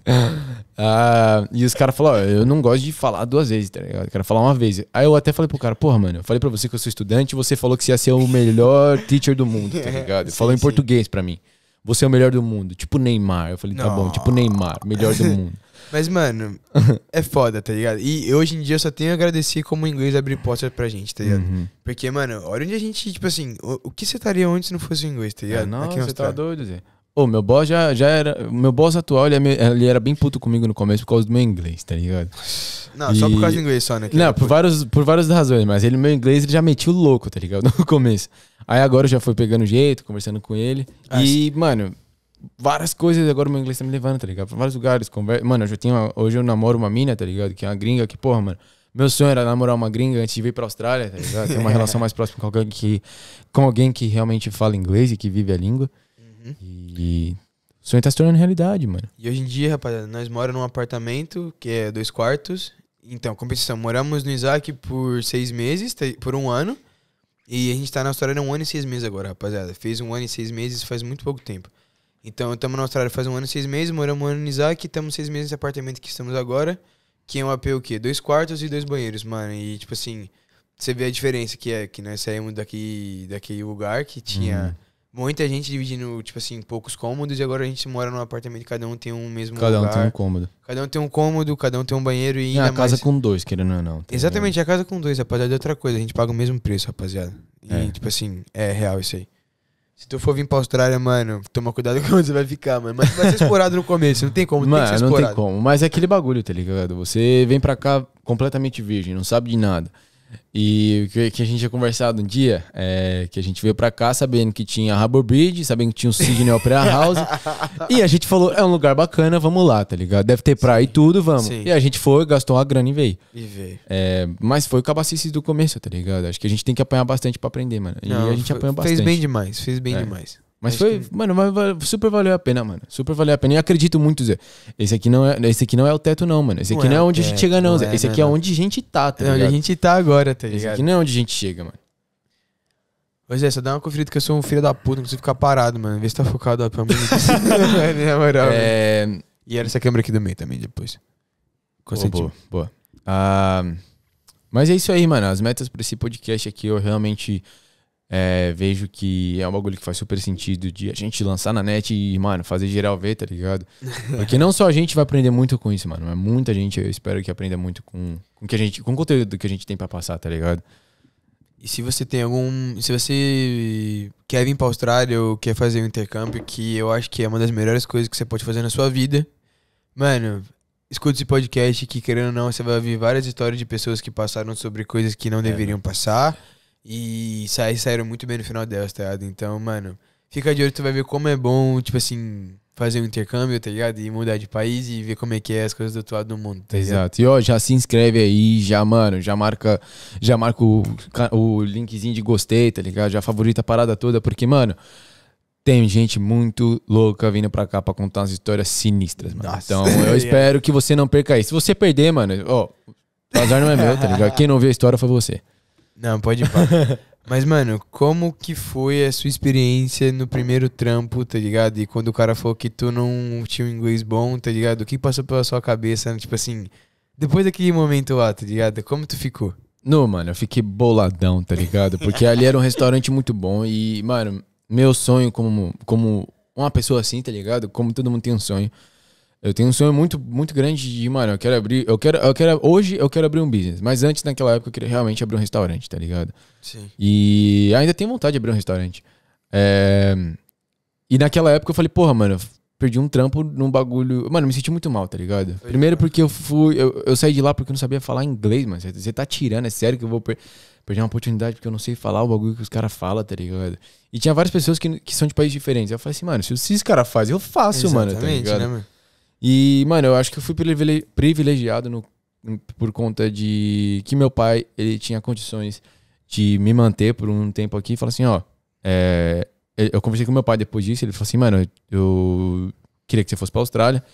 Ah, e os caras falaram, eu não gosto de falar duas vezes, tá ligado? Eu quero falar uma vez. Aí eu até falei pro cara, porra, mano, eu falei pra você que eu sou estudante, você falou que você ia ser o melhor teacher do mundo, tá é, ligado? Sim, falou em português pra mim. Você é o melhor do mundo, tipo Neymar. Eu falei, tá não. bom, tipo ah. Neymar, melhor do mundo. Mas, mano, é foda, tá ligado? E hoje em dia eu só tenho a agradecer como o inglês abrir portas pra gente, tá ligado? Uhum. Porque, mano, olha onde a gente, tipo assim, o, o que você estaria onde se não fosse o inglês, tá ligado? É, não, Aqui você tá doido, Zé. Ô, meu boss já, já era. Meu boss atual, ele, é ele, era bem puto comigo no começo por causa do meu inglês, tá ligado? Não, e... só por causa do inglês só, né? Não, por, vários, por várias razões, mas ele, meu inglês, ele já metiu louco, tá ligado? No começo. Aí agora eu já fui pegando jeito, conversando com ele. Ah, e, sim. mano, várias coisas agora meu inglês tá me levando, tá ligado? Pra vários lugares, conversa. Mano, eu já tinha. hoje eu namoro uma mina, tá ligado? Que é uma gringa que, porra, mano. Meu sonho era namorar uma gringa antes de vir pra Austrália, tá ligado? Ter uma relação mais próxima com alguém que, com alguém que realmente fala inglês e que vive a língua. Uhum. E, o sonho tá se tornando realidade, mano. E hoje em dia, rapaziada, nós moramos num apartamento que é dois quartos. Então, competição, moramos no Isaac por seis meses, tá, por um ano. E a gente tá na Austrália um ano e seis meses agora, rapaziada. Fez um ano e seis meses faz muito pouco tempo. Então, estamos na Austrália faz um ano e seis meses, moramos um ano em Isaac, estamos seis meses nesse apartamento que estamos agora, que é um AP o quê? Dois quartos e dois banheiros, mano. E, tipo assim, você vê a diferença que é que nós saímos daqui, daquele lugar que tinha uhum. muita gente dividindo, tipo assim, poucos cômodos, e agora a gente mora num apartamento, cada um tem um mesmo cada lugar. Cada um tem um cômodo. Cada um tem um cômodo, cada um tem um banheiro e. É a casa mais... com dois, querendo ou não. Tá Exatamente, é a casa com dois, rapaziada, é outra coisa. A gente paga o mesmo preço, rapaziada. E, é. tipo assim, é real isso aí. Se tu for vir pra Austrália, mano, toma cuidado com onde você vai ficar, mano. Mas vai ser explorado no começo, não tem como, mano, tem não tem como. Mas é aquele bagulho, tá ligado? Você vem pra cá completamente virgem, não sabe de nada. E que, que a gente tinha conversado um dia, é, que a gente veio pra cá sabendo que tinha Harbor Bridge, sabendo que tinha o Sydney Opera House. e a gente falou, é um lugar bacana, vamos lá, tá ligado? Deve ter praia Sim. e tudo, vamos. Sim. E a gente foi, gastou uma grana e veio. E veio. É, mas foi o cabacice do começo, tá ligado? Acho que a gente tem que apanhar bastante pra aprender, mano. E a gente foi, apanhou bastante. Fez bem demais, fez bem é. demais. Mas foi, que... mano, super valeu a pena, mano. Super valeu a pena. E acredito muito, Zé. Esse aqui não é, esse aqui não é o teto, não, mano. Esse aqui não, não é, é onde a gente chega, não, não Zé. É, esse aqui é é, não, é onde a gente tá, tá é ligado? onde a gente tá agora, tá ligado? Esse aqui não é onde a gente chega, mano. Pois é, só dá uma conferida que eu sou um filho da puta, não preciso ficar parado, mano. Vê se tá focado, ó, pelo amor de Na moral. É... E era essa câmera aqui do meio também, depois. Boa, boa, boa. Ah, mas é isso aí, mano. As metas pra esse podcast aqui, eu realmente é, vejo que é um bagulho que faz super sentido de a gente lançar na net e, mano, fazer geral ver, tá ligado? Porque não só a gente vai aprender muito com isso, mano, mas muita gente, eu espero que aprenda muito com, com, que a gente, com o conteúdo que a gente tem para passar, tá ligado? E se você tem algum. Se você quer vir pra Austrália ou quer fazer um intercâmbio, que eu acho que é uma das melhores coisas que você pode fazer na sua vida, mano, escuta esse podcast que, querendo ou não, você vai ouvir várias histórias de pessoas que passaram sobre coisas que não é, deveriam passar e saí, saíram muito bem no final delas, tá ligado? Então, mano, fica de olho, tu vai ver como é bom, tipo assim, fazer um intercâmbio, tá ligado? E mudar de país e ver como é que é as coisas do outro lado do mundo, tá ligado? Exato. E ó, já se inscreve aí, já, mano, já marca, já marca o, o linkzinho de gostei, tá ligado? Já favorita a parada toda, porque, mano, tem gente muito louca vindo pra cá pra contar umas histórias sinistras, mano. Nossa. Então, eu espero que você não perca isso. Se você perder, mano, ó, o azar não é meu, tá ligado? Quem não viu a história foi você. Não, pode ir. Mas, mano, como que foi a sua experiência no primeiro trampo, tá ligado? E quando o cara falou que tu não tinha um inglês bom, tá ligado? O que passou pela sua cabeça, tipo assim, depois daquele momento lá, tá ligado? Como tu ficou? Não, mano, eu fiquei boladão, tá ligado? Porque ali era um restaurante muito bom e, mano, meu sonho como, como uma pessoa assim, tá ligado? Como todo mundo tem um sonho, eu tenho um sonho muito, muito grande de, mano, eu quero abrir, eu quero, eu quero, hoje eu quero abrir um business, mas antes naquela época eu queria realmente abrir um restaurante, tá ligado? Sim. E ainda tenho vontade de abrir um restaurante. É, e naquela época eu falei, porra, mano, perdi um trampo num bagulho. Mano, me senti muito mal, tá ligado? Foi Primeiro porque eu fui. Eu, eu, saí de lá porque eu não sabia falar inglês, mano. Você tá tirando, é sério que eu vou per perder uma oportunidade porque eu não sei falar o bagulho que os caras falam, tá ligado? E tinha várias pessoas que, que são de países diferentes. Eu falei assim, mano, se esses caras fazem, eu faço, Exatamente, mano, tá Né, mano? E, mano, eu acho que eu fui privilegiado no, por conta de que meu pai, ele tinha condições de me manter por um tempo aqui e assim, ó, é, eu conversei com meu pai depois disso, ele falou assim, mano, eu queria que você fosse pra Austrália,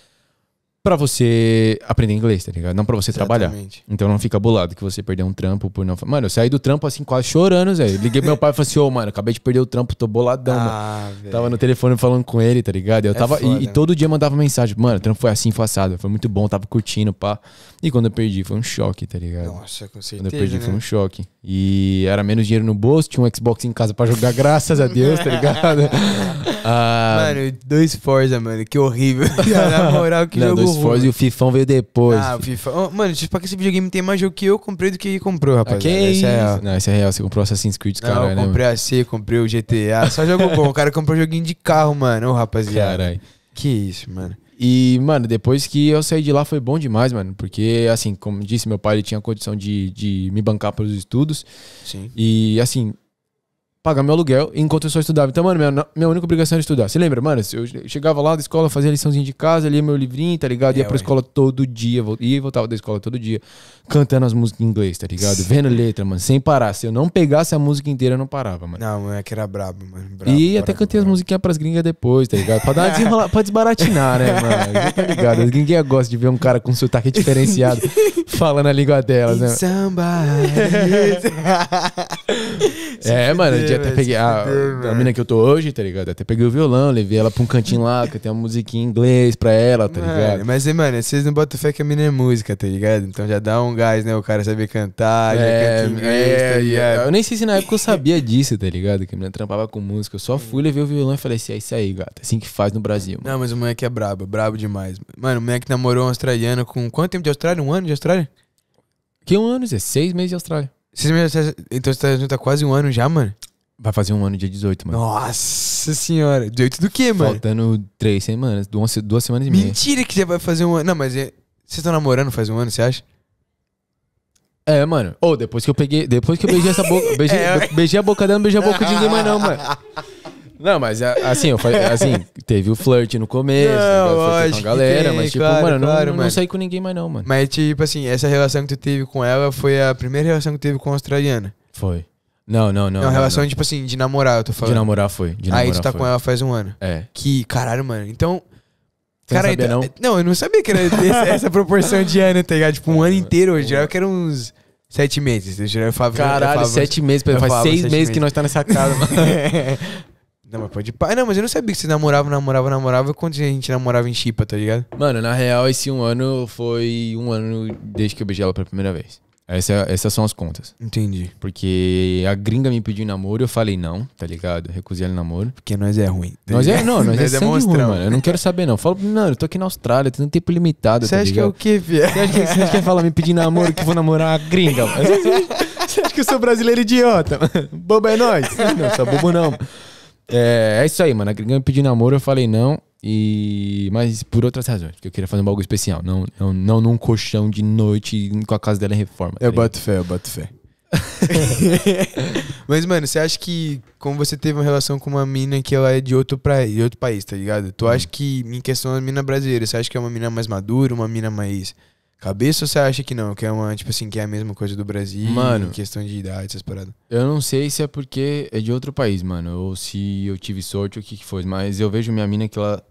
para você aprender inglês, tá ligado? Não para você Exatamente. trabalhar. Então não fica bolado que você perdeu um trampo por não. Mano, eu saí do trampo assim, quase chorando, Zé. Liguei pro meu pai e falei assim: ô, oh, mano, acabei de perder o trampo, tô boladão. Ah, tava no telefone falando com ele, tá ligado? Eu é tava. Foda, e, e, todo dia mandava mensagem: mano, o trampo foi assim, enfaçado, Foi muito bom, tava curtindo, pá. E quando eu perdi, foi um choque, tá ligado? Nossa, com certeza. Quando eu perdi, né? foi um choque. E era menos dinheiro no bolso, tinha um Xbox em casa para jogar, graças a Deus, tá ligado? ah, mano, dois Forza, mano, que horrível. Na moral, que não, jogo Force e o Fifão veio depois. Ah, o Fifão. Mano, tipo, que esse videogame tem mais jogo que eu comprei do que ele comprou, rapaz. Ah, é isso? É não, esse é real. Você comprou Assassin's Creed, cara. Não, eu comprei né, a C, comprei o GTA. Só jogo bom. O cara comprou joguinho de carro, mano. Ô, rapaziada. Caralho. Que isso, mano. E, mano, depois que eu saí de lá foi bom demais, mano. Porque, assim, como disse, meu pai ele tinha condição de, de me bancar pelos estudos. Sim. E, assim, pagar meu aluguel enquanto eu só estudava. Então, mano, minha, minha única obrigação era estudar. Você lembra, mano? Eu chegava lá da escola, fazia liçãozinha de casa, lia meu livrinho, tá ligado? É, ia pra ué. escola todo dia, ia e voltava da escola todo dia, cantando as músicas em inglês, tá ligado? Sim. Vendo letra, mano, sem parar. Se eu não pegasse a música inteira, eu não parava, mano. Não, é que era brabo, mano. Brabo, e brabo, até cantei brabo. as musiquinhas pras gringas depois, tá ligado? Pra, dar desenrola... pra desbaratinar, né, mano? Tá ligado? As gringas gostam de ver um cara com sotaque diferenciado falando a língua delas, né? Samba! é, mano, até peguei a, a mina que eu tô hoje, tá ligado? Até peguei o violão, levei ela pra um cantinho lá, que tem uma musiquinha em inglês pra ela, tá ligado? mas mas, mano, vocês não botam fé que a mina é música, tá ligado? Então já dá um gás, né? O cara saber cantar, é, já canta inglês, tá é, tá ligado? Eu nem sei se na época eu sabia disso, tá ligado? Que a mina trampava com música. Eu só hum. fui, levei o violão e falei assim, é isso aí, gata. É assim que faz no Brasil, mano. Não, mas o moleque é brabo, brabo demais. Mano, o moleque namorou um australiano com quanto tempo de Austrália? Um ano de Austrália? Que um ano, Zé? Seis meses de Austrália. Seis meses de Austrália. Então você tá junto há quase um ano já, mano? Vai fazer um ano dia 18, mano. Nossa senhora. 18 do quê, mano? Faltando três semanas, duas, duas semanas e meia. Mentira que já vai fazer um ano. Não, mas é, vocês estão namorando faz um ano, você acha? É, mano. Ou oh, depois que eu peguei. Depois que eu beijei essa boca. Beijei, é, beijei a boca dela, não beijei a boca de ninguém mais, não, mano. Não, mas é, assim, eu falei, é, assim, teve o flirt no começo, não, né, lógico, com a galera, tem, mas tipo, claro, mano, claro, não, mano. não saí com ninguém mais não, mano. Mas tipo assim, essa relação que tu teve com ela foi a primeira relação que tu teve com a australiana? Foi. Não, não, não. É não, relação, não. tipo assim, de namorar, eu tô falando. De namorar foi. De namorar Aí tu tá foi. com ela faz um ano. É. Que, caralho, mano. Então. Você cara, não, sabia, então, não? não, eu não sabia que era essa, essa proporção de ano, tá ligado? Tipo, um ano inteiro. Eu geral era uns. Sete meses. Eu geral eu falava, Caralho, eu sete meses. Eu faz seis meses que nós tá nessa casa, mano. Não, mas pode parar. Não, mas eu não sabia que você namorava, namorava, namorava quando a gente namorava em Chipa, tá ligado? Mano, na real, esse um ano foi um ano desde que eu beijei ela pela primeira vez. Essa, essas são as contas. Entendi. Porque a gringa me pediu namoro, eu falei não, tá ligado? Recusei ela namoro. Porque nós é ruim. Tá nós é, não, nós, nós é, é ruim, mano. Eu não quero saber, não. Falo, não, eu tô aqui na Austrália, tenho um tempo limitado. Você tá acha ligado? que é o quê, viado? Você acha que, você quer falar, me pedir namoro, que vou namorar a gringa? Você acha, você acha que eu sou brasileiro idiota? Bobo é nós. Não, sou bobo não. É, é isso aí, mano. A gringa me pediu namoro, eu falei não. E... Mas por outras razões, porque eu queria fazer um bagulho especial. Não, não, não num colchão de noite com a casa dela em reforma. Tá eu boto fé, eu boto fé. Mas, mano, você acha que como você teve uma relação com uma mina que ela é de outro, pra... de outro país, tá ligado? Tu uhum. acha que, em questão da é mina brasileira, você acha que é uma mina mais madura, uma mina mais Cabeça ou você acha que não? Que é uma, tipo assim, que é a mesma coisa do Brasil, mano, questão de idade, essas paradas. Eu não sei se é porque é de outro país, mano, ou se eu tive sorte ou o que que foi, mas eu vejo minha mina que ela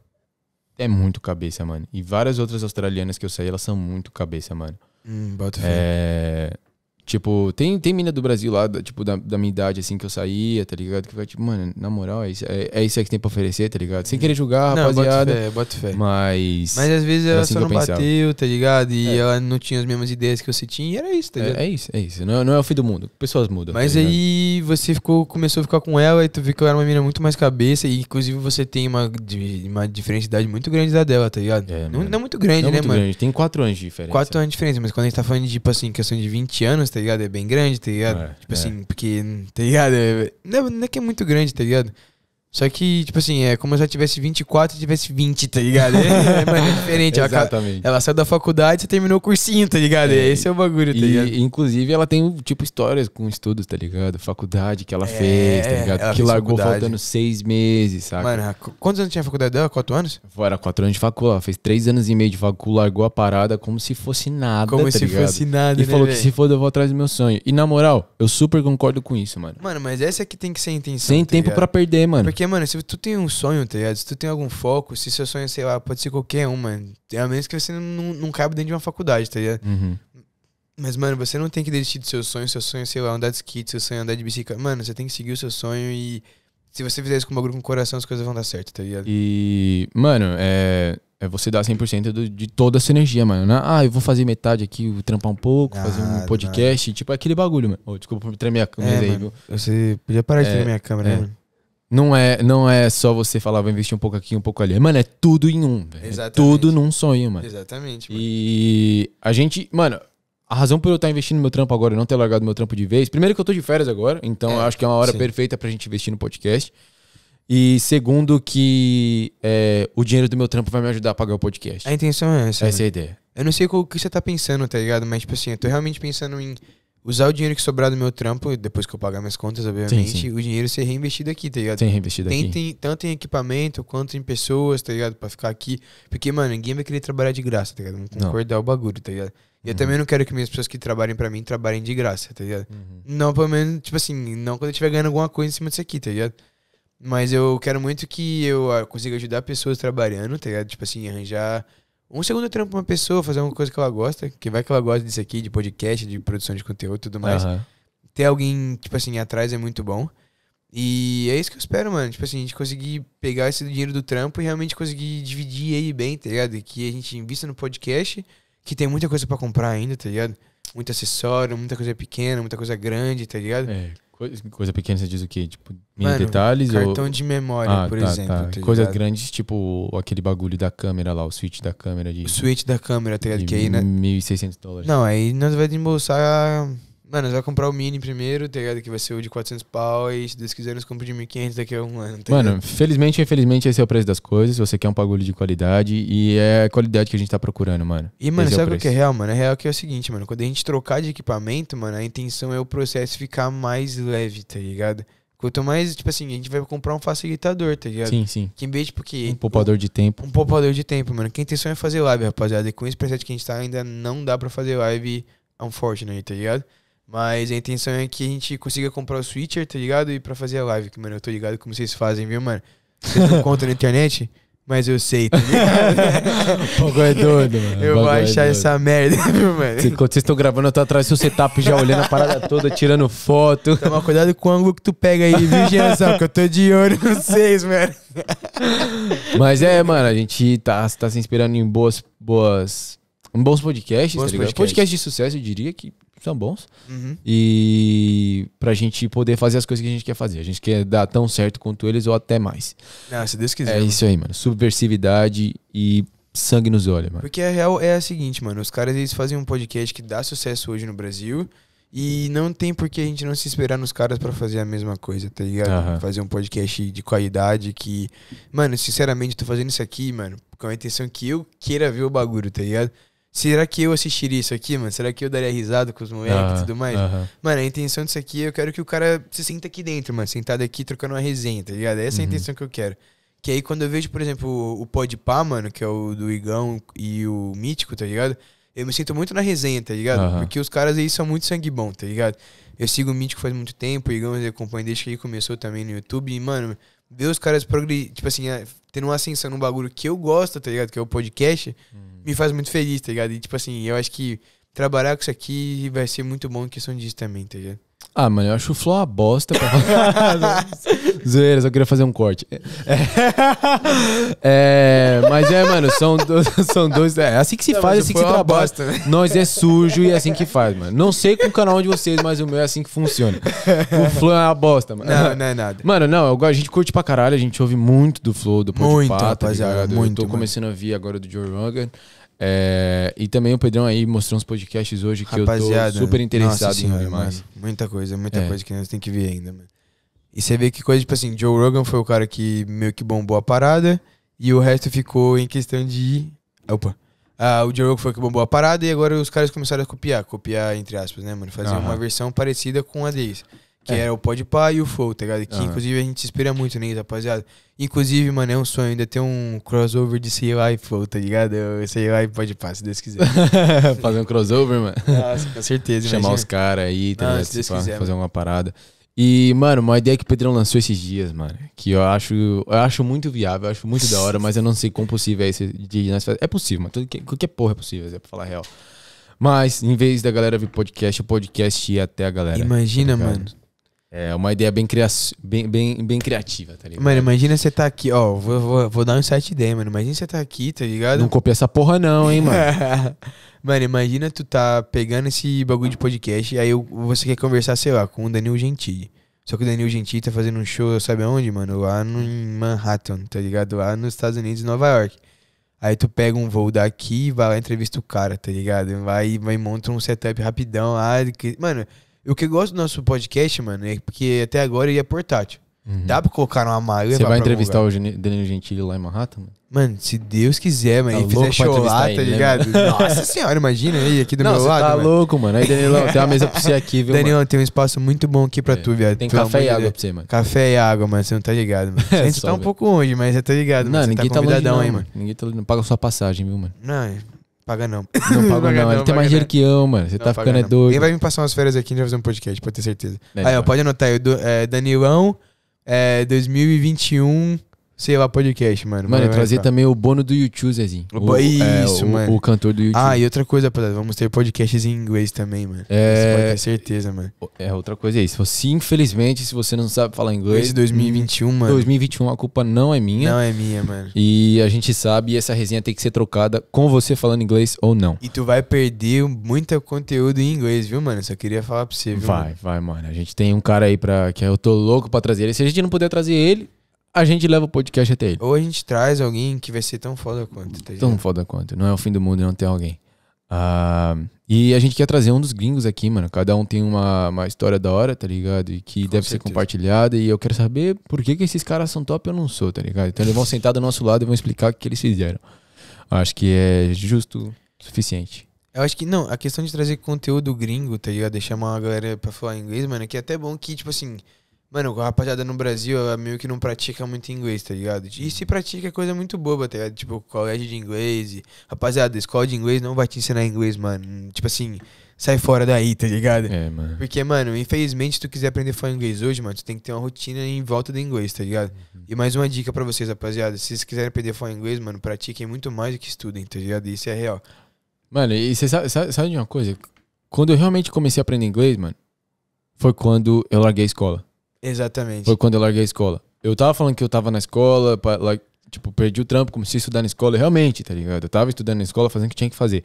é muito cabeça, mano. E várias outras australianas que eu saí, elas são muito cabeça, mano. Hum, bota é... Tipo, tem, tem mina do Brasil lá, da, tipo, da, da, minha idade, assim, que eu saía, tá ligado? Que vai, tipo, mano, na moral, é isso, é, é isso aí que tem pra oferecer, tá ligado? Sem querer julgar, não, rapaziada. Bota fé, bota fé. Mas. Mas às vezes ela assim só não bateu, tá ligado? E é. ela não tinha as mesmas ideias que você tinha, e era isso, tá é, ligado? É, é isso, é isso. Não, é, não é o fim do mundo. Pessoas mudam. Mas tá aí você ficou, começou a ficar com ela e tu viu que ela era uma menina muito mais cabeça. E inclusive você tem uma, uma diferença de idade muito grande da dela, tá ligado? É, não, não muito grande, não né, muito mano? Grande. Tem quatro anos de diferença. Quatro anos de diferença, mas quando a gente tá falando de, tipo assim, questão de 20 anos, tá tá ligado? É bem grande, tá ligado? É, tipo assim, é. assim, porque, tá ligado? É, é, não, é que é muito grande, tá ligado? Só que, tipo assim, é como se ela tivesse 24 e tivesse 20, tá ligado? É, mas é diferente. Exatamente. Ela, ela saiu da faculdade e terminou o cursinho, tá ligado? É, Esse é o bagulho, tá e, ligado? Inclusive, ela tem, tipo, histórias com estudos, tá ligado? Faculdade que ela é, fez, tá ligado? Que largou faculdade. faltando seis meses, saca? Mano, quantos anos tinha a faculdade dela? Quatro anos? Era quatro anos de facul. Ela fez três anos e meio de facul, largou a parada como se fosse nada, Como tá se fosse nada, E né, falou véio? que se for, eu vou atrás do meu sonho. E na moral, eu super concordo com isso, mano. Mano, mas essa aqui é tem que ser a intenção. Sem tá tempo ligado? pra perder, mano. Porque porque, mano, se tu tem um sonho, tá ligado? Se tu tem algum foco, se seu sonho, sei lá, pode ser qualquer um, mano. A menos que você não, não cabe dentro de uma faculdade, tá ligado? Uhum. Mas, mano, você não tem que desistir do seu sonho, seu sonho, sei lá, andar de skate, seu sonho é andar de bicicleta. Mano, você tem que seguir o seu sonho e se você fizer isso com o bagulho com o coração, as coisas vão dar certo, tá ligado? E, mano, é, é você dar 100% do, de toda a sua energia, mano. É, ah, eu vou fazer metade aqui, vou trampar um pouco, fazer um podcast, tipo aquele bagulho, mano. Oh, desculpa por tremer a câmera é, aí, viu? Você podia parar de é, tremer a câmera, é. né? Não é, não é só você falar, vou investir um pouco aqui, um pouco ali. Mano, é tudo em um. É tudo num sonho, mano. Exatamente. Mano. E a gente, mano, a razão por eu estar tá investindo no meu trampo agora e não ter largado meu trampo de vez, primeiro que eu tô de férias agora, então é, eu acho que é uma hora sim. perfeita pra gente investir no podcast. E segundo, que é, o dinheiro do meu trampo vai me ajudar a pagar o podcast. A intenção é essa. Essa mano. é a ideia. Eu não sei o que você tá pensando, tá ligado? Mas, tipo assim, eu tô realmente pensando em usar o dinheiro que sobrar do meu trampo, depois que eu pagar minhas contas, obviamente, sim, sim. o dinheiro ser reinvestido aqui, tá ligado? Ser reinvestido Tem, aqui. Tem, tanto em equipamento quanto em pessoas, tá ligado? Pra ficar aqui. Porque, mano, ninguém vai querer trabalhar de graça, tá ligado? Vamos concordar não. o bagulho, tá ligado? E eu uhum. também não quero que minhas pessoas que trabalhem para mim trabalhem de graça, tá ligado? Uhum. Não, pelo menos, tipo assim, não quando eu estiver ganhando alguma coisa em cima disso aqui, tá ligado? Mas eu quero muito que eu ah, consiga ajudar pessoas trabalhando, tá ligado? Tipo assim, arranjar um segundo trampo pra uma pessoa, fazer alguma coisa que ela gosta, que vai que ela gosta disso aqui, de podcast, de produção de conteúdo e tudo mais. Uhum. Ter alguém, tipo assim, atrás é muito bom. E é isso que eu espero, mano. Tipo assim, a gente conseguir pegar esse dinheiro do trampo e realmente conseguir dividir ele bem, tá ligado? Que a gente invista no podcast, que tem muita coisa para comprar ainda, tá ligado? Muito acessório, muita coisa pequena, muita coisa grande, tá ligado? É, Coisa pequena você diz o quê? Tipo, mini Mano, detalhes? Cartão ou... de memória, ah, por tá, exemplo. Tá. tá Coisas grandes, tipo aquele bagulho da câmera lá, o switch da câmera. De, o switch da câmera, tá ligado? De que aí, né? 1.600 dólares. Não, aí nós vamos desembolsar Mano, nós vamos comprar o mini primeiro, tá ligado? Que vai ser o de 400 pau. E se Deus quiser, nós compramos de 1.500 daqui a um ano. Tá Mano, felizmente, infelizmente, esse é o preço das coisas. Você quer um bagulho de qualidade e é a qualidade que a gente tá procurando, mano. E, mano, esse é sabe é o que é real, mano? É real que é o seguinte, mano. Quando a gente trocar de equipamento, mano, a intenção é o processo ficar mais leve, tá ligado? Quanto mais, tipo assim, a gente vai comprar um facilitador, tá ligado? Sim, sim. Que em vez, um poupador um, de tempo. Um poupador de tempo, mano. Que a intenção é fazer live, rapaziada. E com esse preset que a gente tá, ainda não dá pra fazer live um Fortnite, tá ligado? Mas a intenção é que a gente consiga comprar o switcher, tá ligado? E pra fazer a live, que, mano, eu tô ligado como vocês fazem, viu, mano? Vocês não contam na internet, mas eu sei, tá ligado? é doido, mano. Eu vou é achar é essa merda, viu, mano? Cê, quando vocês estão gravando, eu tô atrás do seu setup já olhando a parada toda, tirando foto. Toma cuidado com o ângulo que tu pega aí, viu, Geração? Que eu tô de olho nos seis, mano. Mas é, mano, a gente tá, tá se inspirando em boas. boas em bons podcasts, bons tá ligado? Podcast de sucesso, eu diria que são bons. Uhum. E pra gente poder fazer as coisas que a gente quer fazer. A gente quer dar tão certo quanto eles ou até mais. Não, se Deus quiser. É mano. isso aí, mano. Subversividade e sangue nos olhos, mano. Porque a real é a seguinte, mano. Os caras, eles fazem um podcast que dá sucesso hoje no Brasil. E não tem por que a gente não se esperar nos caras para fazer a mesma coisa, tá ligado? Uhum. Fazer um podcast de qualidade que. Mano, sinceramente, tô fazendo isso aqui, mano, com a intenção que eu queira ver o bagulho, tá ligado? Será que eu assistiria isso aqui, mano? Será que eu daria risada com os moleques e tudo mais? Mano, a intenção disso aqui, eu quero que o cara se sinta aqui dentro, mano. Sentado aqui, trocando uma resenha, tá ligado? Essa uhum. é a uhum. intenção que eu quero. Que aí quando eu vejo, por exemplo, o Pá mano, que é o do Igão e o Mítico, tá ligado? Eu me sinto muito na resenha, tá ligado? Porque os caras aí são muito sangue bom, tá ligado? Eu sigo o Mítico faz muito tempo, o Igão eu acompanho desde que ele começou também no YouTube. E, mano, ver os caras progredir, tipo assim, tendo uma ascensão num bagulho que eu gosto, tá ligado? Que é o podcast, hum. me faz muito feliz, tá ligado? E, tipo assim, eu acho que trabalhar com isso aqui vai ser muito bom em questão disso também, tá ligado? Ah, mano, eu acho o Flow uma bosta pra Zoeira, só queria fazer um corte. É, é, mas é, mano, são, dois, são dois. É, é assim que se não, faz, é assim que se é trabalha. Bosta, né? Nós é sujo e é assim que faz, mano. Não sei com o canal de vocês, mas o meu é assim que funciona. O Flow é uma bosta, mano. Não, não é nada. Mano, não, a gente curte pra caralho, a gente ouve muito do Flow, do Podpah, Muito, tá rapaziada. Ligado? Muito. Eu tô mano. começando a ver agora do Joe Rogan. É, e também o Pedrão aí mostrou uns podcasts hoje que Rapaziada, eu tô super interessado nossa senhora, em mais. Muita coisa, muita é. coisa que nós tem que ver ainda, mano. E você vê que coisa, tipo assim, Joe Rogan foi o cara que meio que bombou a parada e o resto ficou em questão de. Opa. Ah, o Joe Rogan foi que bombou a parada e agora os caras começaram a copiar. Copiar, entre aspas, né, mano? Fazer uhum. uma versão parecida com a deles. Que é. era é o Pá e o Flow, tá ligado? Que uhum. inclusive a gente se inspira muito neles, rapaziada. Inclusive, mano, é um sonho ainda ter um crossover de sei lá e Flow, tá ligado? Sei lá e Pá, se Deus quiser. fazer um crossover, mano. Nossa, com certeza. Chamar imagina. os caras aí, tá ligado? Se Deus quiser, fazer mano. uma parada. E, mano, uma ideia que o Pedrão lançou esses dias, mano, que eu acho, eu acho muito viável, eu acho muito da hora, mas eu não sei como possível é esse de nós fazer. É possível, mano. Tudo, qualquer porra é possível, é pra falar a real. Mas, em vez da galera vir podcast, o podcast ia até a galera. Imagina, tá mano. É uma ideia bem, cria bem, bem, bem criativa, tá ligado? Mano, imagina você tá aqui, ó. Vou, vou, vou dar um insight ideia, mano. Imagina você tá aqui, tá ligado? Não copia essa porra, não, hein, mano. mano, imagina tu tá pegando esse bagulho de podcast, aí você quer conversar, sei lá, com o Danilo Gentili. Só que o Danilo Gentili tá fazendo um show, sabe aonde, mano? Lá no, em Manhattan, tá ligado? Lá nos Estados Unidos, Nova York. Aí tu pega um voo daqui e vai lá entrevista o cara, tá ligado? Vai, vai monta um setup rapidão lá. Que, mano, o que eu gosto do nosso podcast, mano, é porque até agora ele é portátil. Uhum. Dá pra colocar numa mala Você vai entrevistar o Danilo Gentili lá em Manhattan? Mano, mano se Deus quiser, mano. Tá ele fizer show lá, tá né, ligado? Né? Nossa senhora, imagina aí aqui do Não, meu lado. Tá mano. louco, mano. Aí, Danilo, tem uma mesa pra você aqui, viu? Danilo, mano? tem um espaço muito bom aqui pra é. tu, viado. Tem tu café e água pra você, mano. Café e água, mano. Você não tá ligado, mano. É A gente tá um pouco longe, mas você tá ligado. Não, tá ninguém tá, tá longe, aí, mano. Ninguém tá longe. Não paga sua passagem, viu, mano? Não, é. Paga não. Não paga não. não. Ele tem mais dinheiro que eu, mano. Você não, tá ficando é doido. Ele vai me passar umas férias aqui e a gente vai fazer um podcast, pode ter certeza. aí, ó, pode anotar aí. Danilão, é, 2021 sei lá, podcast, mano. Mano, trazer também o Bono do YouTube, Zezinho. O, é, isso, é, o, mano. O, cantor do YouTube. Ah, e outra coisa, rapaziada, vamos ter podcasts em inglês também, mano. É. Você pode ter certeza, mano. É, outra coisa é isso. Se, infelizmente, se você não sabe falar inglês... Esse 2021, mano. 2021, a culpa não é minha. Não é minha, mano. E a gente sabe, essa resenha tem que ser trocada com você falando inglês ou não. E tu vai perder muito conteúdo em inglês, viu, mano? Só queria falar pra você, viu? Vai, mano? vai, mano. A gente tem um cara aí pra, que eu tô louco pra trazer ele. Se a gente não puder trazer ele, a gente leva o podcast até ele. Ou a gente traz alguém que vai ser tão foda quanto. Tá tão foda quanto. Não é o fim do mundo não ter alguém. Uh, e a gente quer trazer um dos gringos aqui, mano. Cada um tem uma, uma história da hora, tá ligado? E que Com deve certeza. ser compartilhada. E eu quero saber por que, que esses caras são top e eu não sou, tá ligado? Então eles vão sentar do nosso lado e vão explicar o que eles fizeram. Acho que é justo o suficiente. Eu acho que não, a questão de trazer conteúdo gringo, tá ligado? Deixar uma galera pra falar inglês, mano, é que é até bom que, tipo assim, Mano, a rapaziada no Brasil ela meio que não pratica muito inglês, tá ligado? E se pratica é coisa muito boba, tá ligado? Tipo, colégio de inglês. E... Rapaziada, escola de inglês não vai te ensinar inglês, mano. Tipo assim, sai fora daí, tá ligado? É, mano. Porque, mano, infelizmente, se tu quiser aprender falar inglês hoje, mano, tu tem que ter uma rotina em volta do inglês, tá ligado? Uhum. E mais uma dica pra vocês, rapaziada. Se vocês quiserem aprender falar inglês, mano, pratiquem muito mais do que estudem, tá ligado? Isso é real. Mano, e você sabe, sabe, sabe de uma coisa? Quando eu realmente comecei a aprender inglês, mano, foi quando eu larguei a escola. Exatamente. Foi quando eu larguei a escola. Eu tava falando que eu tava na escola, tipo, perdi o trampo, comecei a estudar na escola, realmente, tá ligado? Eu tava estudando na escola, fazendo o que tinha que fazer.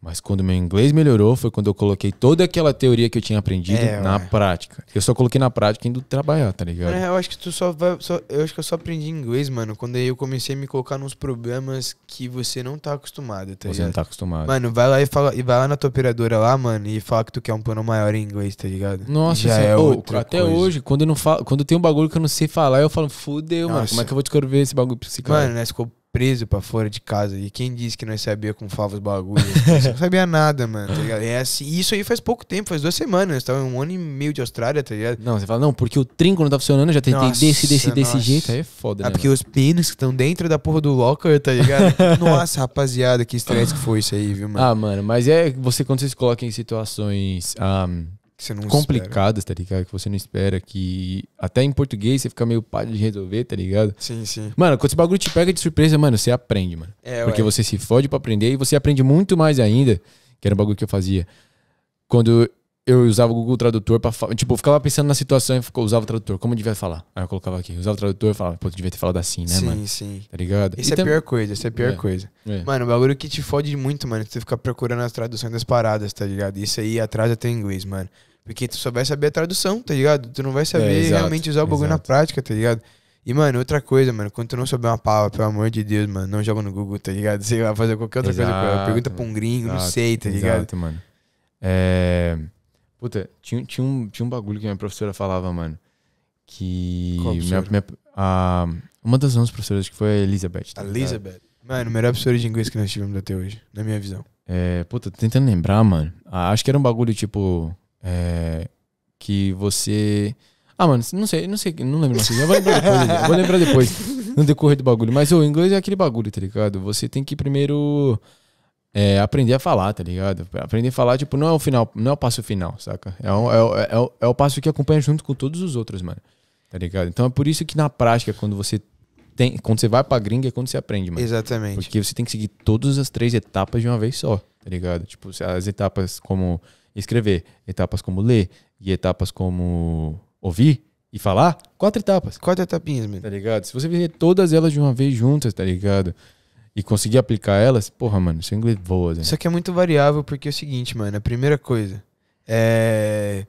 Mas quando meu inglês melhorou foi quando eu coloquei toda aquela teoria que eu tinha aprendido é, na ué. prática. Eu só coloquei na prática indo trabalhar, tá ligado? É, eu acho que tu só, vai, só, eu acho que eu só aprendi inglês, mano, quando eu comecei a me colocar nos problemas que você não tá acostumado, tá você ligado? Você não tá acostumado. Mano, vai lá e fala e vai lá na tua operadora lá, mano, e fala que tu quer um plano maior em inglês, tá ligado? Nossa, Já é, é outra até coisa. hoje, quando eu não falo, quando tem um bagulho que eu não sei falar, eu falo, fudeu, Nossa. mano, como é que eu vou descobrir esse bagulho pra esse cara? Mano, né, ficou preso pra fora de casa. E quem disse que nós sabia com favos bagulho? bagulhos? não sabia nada, mano, tá ligado? É assim, e isso aí faz pouco tempo, faz duas semanas. tava um ano e meio de Austrália, tá ligado? Não, você fala, não, porque o trinco não tá funcionando, eu já tentei nossa, desse, desse, desse jeito. Aí é foda, ah, né? É porque mano? os pinos que estão dentro da porra do locker, tá ligado? nossa, rapaziada, que estresse que foi isso aí, viu, mano? Ah, mano, mas é você quando vocês colocam em situações. Um, ah, complicadas, tá ligado? Que você não espera, que até em português você fica meio pá de resolver, tá ligado? Sim, sim. Mano, quando esse bagulho te pega de surpresa, mano, você aprende, mano. É, Porque ué. você se fode para aprender e você aprende muito mais ainda, que era um bagulho que eu fazia. Quando eu usava o Google Tradutor pra. Tipo, eu ficava pensando na situação e usava o tradutor. Como eu devia falar? Aí eu colocava aqui, usava o tradutor e falava, pô, tu devia ter falado assim, né, sim, mano? Sim, sim. Tá ligado? Isso é tam... Então- a pior coisa, isso é a pior é. coisa. É. Mano, o bagulho que te fode muito, mano, é tu fica procurando as traduções das paradas, tá ligado? Isso aí atrasa teu inglês, mano. Porque tu só vai saber a tradução, tá ligado? Tu não vai saber é, realmente usar o bagulho na prática, tá ligado? E, mano, outra coisa, mano, quando tu não souber uma palavra, pelo amor de Deus, mano, não joga no Google, tá ligado? Você vai fazer qualquer outra exato, coisa. Pergunta pra um gringo, exato, não sei, tá ligado? Exato, mano. É... Puta, tinha, tinha, um, tinha um bagulho que minha professora falava, mano. Que. Qual minha, minha, a, uma das nossas professoras que foi a Elizabeth. Tá Elizabeth. Mano, melhor professora de inglês que nós tivemos até hoje, na minha visão. É, puta, tô tentando lembrar, mano. Ah, acho que era um bagulho tipo é, que você. Ah, mano, não sei, não sei, não lembro mais. Eu vou lembrar depois, vou lembrar depois no decorrer do bagulho. Mas o inglês é aquele bagulho, tá ligado? Você tem que primeiro é, aprender a falar, tá ligado? Aprender a falar, tipo, não é o final, não é o passo final, saca? É, um, é, é, é, é o passo que acompanha junto com todos os outros, mano. Tá ligado? Então é por isso que na prática, quando você tem, quando você vai pra gringa, é quando você aprende, mano. Exatamente. Porque você tem que seguir todas as três etapas de uma vez só, tá ligado? Tipo, as etapas como escrever, etapas como ler e etapas como ouvir e falar, quatro etapas. Quatro etapinhas, mesmo. Tá ligado? Se você viver todas elas de uma vez juntas, tá ligado? E conseguir aplicar elas, porra, mano, seu é inglês voa, né? Só que é muito variável porque é o seguinte, mano, a primeira coisa é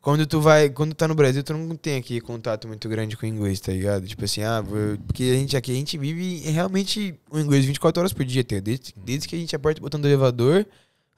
quando tu vai, quando tá no Brasil, tu não tem aqui contato muito grande com o inglês, tá ligado? Tipo assim, ah, porque a gente aqui a gente vive realmente o inglês 24 horas por dia, tá desde, desde que a gente aperta o botão do elevador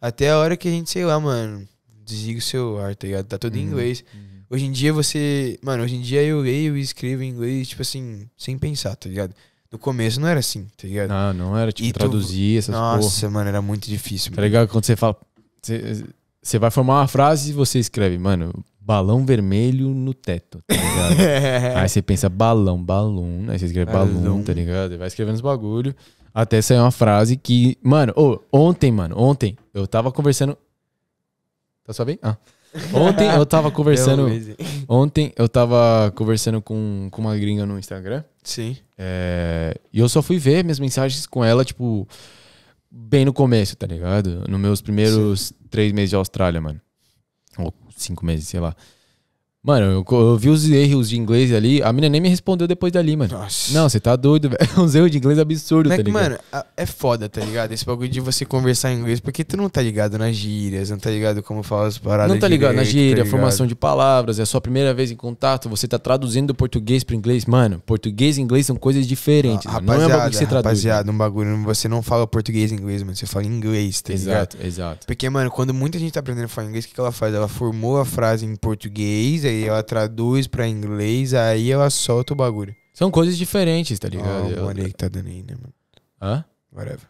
até a hora que a gente, sei lá, mano, desliga o celular, tá ligado? Tá tudo uhum. em inglês. Uhum. Hoje em dia você. Mano, hoje em dia eu leio e escrevo em inglês, tipo assim, sem pensar, tá ligado? No começo não era assim, tá ligado? Não, não era tipo e traduzir tu... essas coisas. Nossa, porra. mano, era muito difícil. Tá mano. ligado? Quando você fala. Você, você vai formar uma frase e você escreve, mano, balão vermelho no teto, tá ligado? aí você pensa balão, balão, aí você escreve balão, tá ligado? E vai escrevendo os bagulho. Até saiu uma frase que. Mano, oh, ontem, mano, ontem, eu tava conversando. Tá só bem? Ah. Ontem eu tava conversando. ontem eu tava conversando com, com uma gringa no Instagram. Sim. É, e eu só fui ver minhas mensagens com ela, tipo, bem no começo, tá ligado? Nos meus primeiros Sim. três meses de Austrália, mano. Ou cinco meses, sei lá. Mano, eu, eu, vi os erros de inglês ali, a menina nem me respondeu depois dali, mano. Nossa. Não, você tá doido, velho. Uns erros de inglês absurdos, Mas tá ligado? Mano, é foda, tá ligado? Esse bagulho de você conversar em inglês, porque tu não tá ligado nas gírias, não tá ligado como fala as paradas. Não tá ligado direito, na gíria, tá formação de palavras, é a sua primeira vez em contato, você tá traduzindo do português pro inglês. Mano, português e inglês são coisas diferentes. Ah, não é bagulho que você traduz. Rapaziada, um bagulho, você não fala português e inglês, mano, você fala inglês, tá exato, ligado? Exato, exato. Porque, mano, quando muita gente tá aprendendo a falar inglês, o que, que ela faz? Ela formou a frase em português, aí ela traduz pra inglês, aí ela solta o bagulho. São coisas diferentes, tá ligado? Oh, o mole que tá dando aí, né, mano? Hã? Whatever.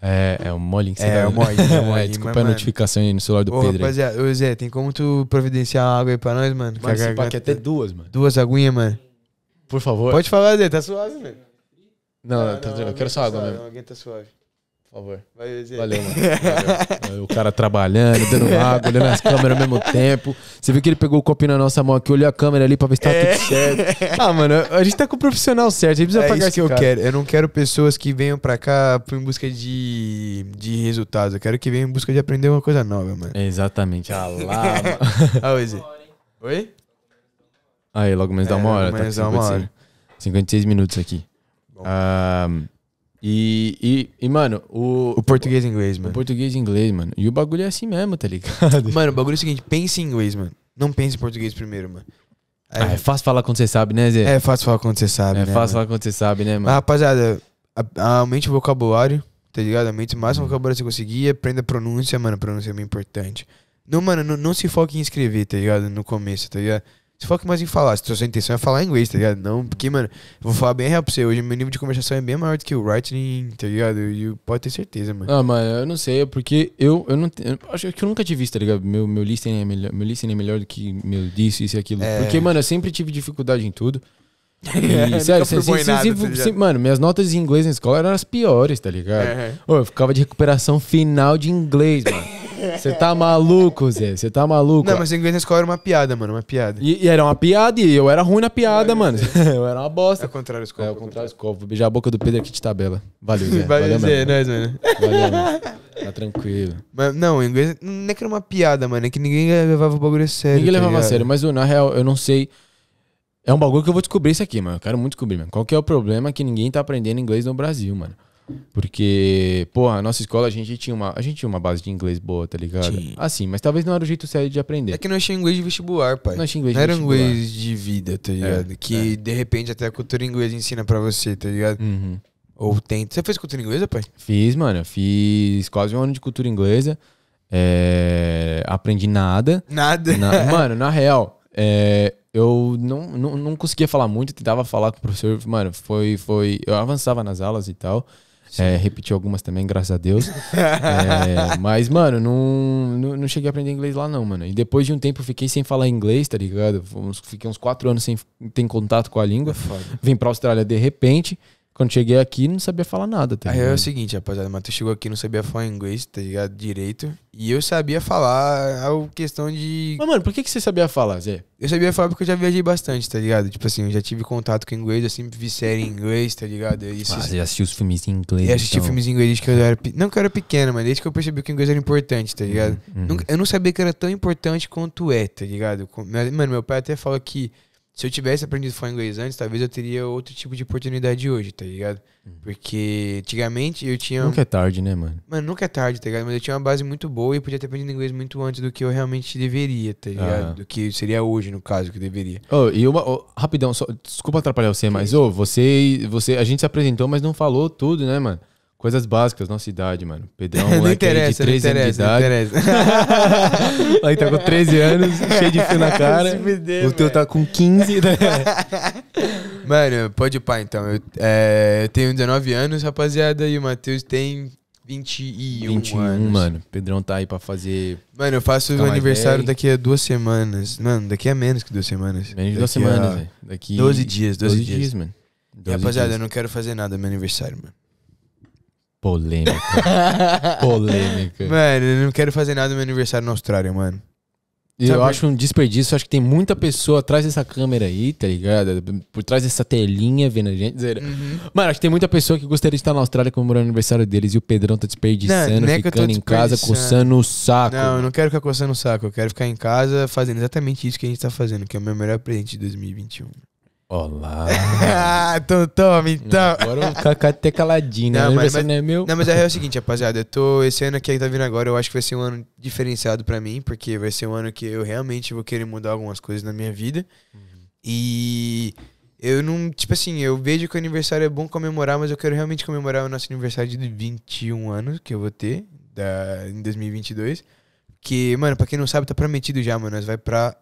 É, é o molinho que você É, dá, tá é o molinho. É, o é, molinho desculpa mas, a notificação aí no celular do Ô, Pedro. Rapaziada, ô Zé, tem como tu providenciar água aí pra nós, mano? Mas esse pack é até duas, mano. Duas aguinhas, mano. Por favor. Pode falar, Zé, tá suave, velho. Não, não, não, não, eu quero só tá água suave, mesmo. Alguém tá suave. Por favor. Valeu, gente. Valeu, mano. Valeu. o cara trabalhando, dando água, olhando as câmeras ao mesmo tempo. Você viu que ele pegou o copinho na nossa mão aqui, olhou a câmera ali pra ver se tá é. tudo certo. Ah, mano, a gente tá com o profissional certo. A gente precisa é pagar isso que eu cara. quero. Eu não quero pessoas que venham pra cá em busca de, de resultados. Eu quero que venham em busca de aprender uma coisa nova, mano. Exatamente. Ah lá, mano. ah, Oi? Aí, logo menos é, dá uma hora. Logo tá menos tá dá uma hora. 56 minutos aqui. Ah, e, e, e, mano, o. O português e inglês, mano. O português e inglês, mano. E o bagulho é assim mesmo, tá ligado? Mano, o bagulho é o seguinte: pense em inglês, mano. Não pense em português primeiro, mano. É, ah, é fácil falar quando você sabe, né, Zé? É fácil falar quando você sabe. É né, fácil mano? falar quando você sabe, né, mano? Mas, rapaziada, aumente o vocabulário, tá ligado? Aumente o máximo vocabulário que você conseguir. Aprenda a pronúncia, mano. A pronúncia é bem importante. Não, mano, não, não se foque em escrever, tá ligado? No começo, tá ligado? Se for o que mais em falar. Se tua sua intenção é falar inglês, tá ligado? Não, porque, mano, vou falar bem real pra você. Hoje meu nível de conversação é bem maior do que o writing, tá ligado? E pode ter certeza, mano. Ah, mas eu não sei, é porque eu, eu não tenho. Acho que eu nunca tive isso, tá ligado? Meu, meu listening é melhor. Meu listening é melhor do que meu disso, isso e aquilo. É. Porque, mano, eu sempre tive dificuldade em tudo. E, é, sério, sem, sem, nada, tá mano, minhas notas de inglês na escola eram as piores, tá ligado? Uhum. eu ficava de recuperação final de inglês, mano. Você tá maluco, Zé? Você tá maluco? Não, mas inglês na escola era uma piada, mano. Uma piada. E, e era uma piada e eu era ruim na piada, mano. eu era uma bosta. É o contrário, escola. É o contrário, escola. Vou beijar a boca do Pedro aqui de tabela. Valeu, Zé. Valeu, Valeu Zé. Mano. Nós, mano. Valeu, mano. Tá tranquilo. Mas, não, inglês não é que era uma piada, mano. É que ninguém levava o bagulho a sério. Ninguém tá levava a sério, mas na real, eu não sei. É um bagulho que eu vou descobrir isso aqui, mano. Eu quero muito descobrir, mano. Qual que é o problema que ninguém tá aprendendo inglês no Brasil, mano? Porque, porra, a nossa escola a gente tinha uma, a gente tinha uma base de inglês boa, tá ligado? Assim, mas talvez não era o jeito certo de aprender. É que não tínhamos é inglês de vestibular, pai. não tínhamos é inglês não de era vestibular. inglês de vida, tá é, ligado? É, que é. de repente até a cultura inglesa ensina para você, tá ligado? Uhum. Ou tenta. Você fez cultura inglesa, pai? Fiz, mano. Fiz quase um ano de cultura inglesa. É... Aprendi nada. Nada? Na... Mano, na real, é... eu não, não, não conseguia falar muito. Tentava falar com o professor. Mano, foi, foi. Eu avançava nas aulas e tal. É, repeti algumas também, graças a Deus. é, mas, mano, não, não, não, cheguei a aprender inglês lá, não, mano. E depois de um tempo eu fiquei sem falar inglês, tá ligado? Fiquei uns quatro anos sem ter contato com a língua. É Vim pra Austrália de repente. Quando cheguei aqui, não sabia falar nada. Tá Aí é o seguinte, rapaziada, mas tu chegou aqui não sabia falar inglês, tá ligado? Direito. E eu sabia falar a questão de. Mas, mano, por que, que você sabia falar, Zé? Eu sabia falar porque eu já viajei bastante, tá ligado? Tipo assim, eu já tive contato com inglês, eu sempre vi série em inglês, tá ligado? Ah, você assistiu os filmes em inglês? Eu assisti então. filmes em inglês desde que eu era. Não que eu era pequeno, mas desde que eu percebi que o inglês era importante, tá ligado? Uhum. uhum. Eu não sabia que era tão importante quanto é, tá ligado? Mano, meu pai até fala que se eu tivesse aprendido a falar inglês antes, talvez eu teria outro tipo de oportunidade hoje, tá ligado? Hum. Porque antigamente eu tinha. Nunca é tarde, né, mano? Mano, nunca é tarde, tá ligado? Mas eu tinha uma base muito boa e podia ter aprendido inglês muito antes do que eu realmente deveria, tá ligado? Ah. Do que seria hoje, no caso, que deveria. Oh, e uma. Oh, rapidão, só, desculpa atrapalhar você, que mas, ô, oh, você, você. A gente se apresentou, mas não falou tudo, né, mano? Coisas básicas, nossa idade, mano. Pedrão, não interessa, aí de 13 anos de idade. Não interessa. aí tá com 13 anos, cheio de fio na cara. Deu, o mano. teu tá com 15. Né? mano, pode pá então. Eu, é, eu, tenho 19 anos, rapaziada, e o Matheus tem 21, 21 anos. mano. Pedrão tá aí pra fazer. Mano, eu faço o aniversário daqui a duas semanas. Mano, daqui a menos que duas semanas. Menos de duas semanas, velho. Daqui. 12 dias, 12, 12 dias. dias, mano. rapaziada, dias. eu não quero fazer nada no meu aniversário, mano. Polêmica. Polêmica. Mano, eu não quero fazer nada no meu aniversário na Austrália, mano. Sabe? Eu acho um desperdício, acho que tem muita pessoa atrás dessa câmera aí, tá ligado? Por trás dessa telinha vendo a gente. Uhum. Mano, acho que tem muita pessoa que gostaria de estar na Austrália comemorando o aniversário deles e o Pedrão tá desperdiçando, não, não é ficando em casa, coçando o saco. Não, eu não quero ficar coçando o saco, eu quero ficar em casa fazendo exatamente isso que a gente tá fazendo, que é o meu melhor presente de 2021. Olá! então toma, então. Agora o Kaká tem tá caladinho, né? Não, mas, mas, não é meu. Não, mas real é o seguinte, rapaziada. Eu tô, esse ano que tá vindo agora, eu acho que vai ser um ano diferenciado pra mim, porque vai ser um ano que eu realmente vou querer mudar algumas coisas na minha vida. Uhum. E eu não, tipo assim, eu vejo que o aniversário é bom comemorar, mas eu quero realmente comemorar o nosso aniversário de 21 anos que eu vou ter da, em 2022. Que, mano, pra quem não sabe, tá prometido já, mano. Nós vai pra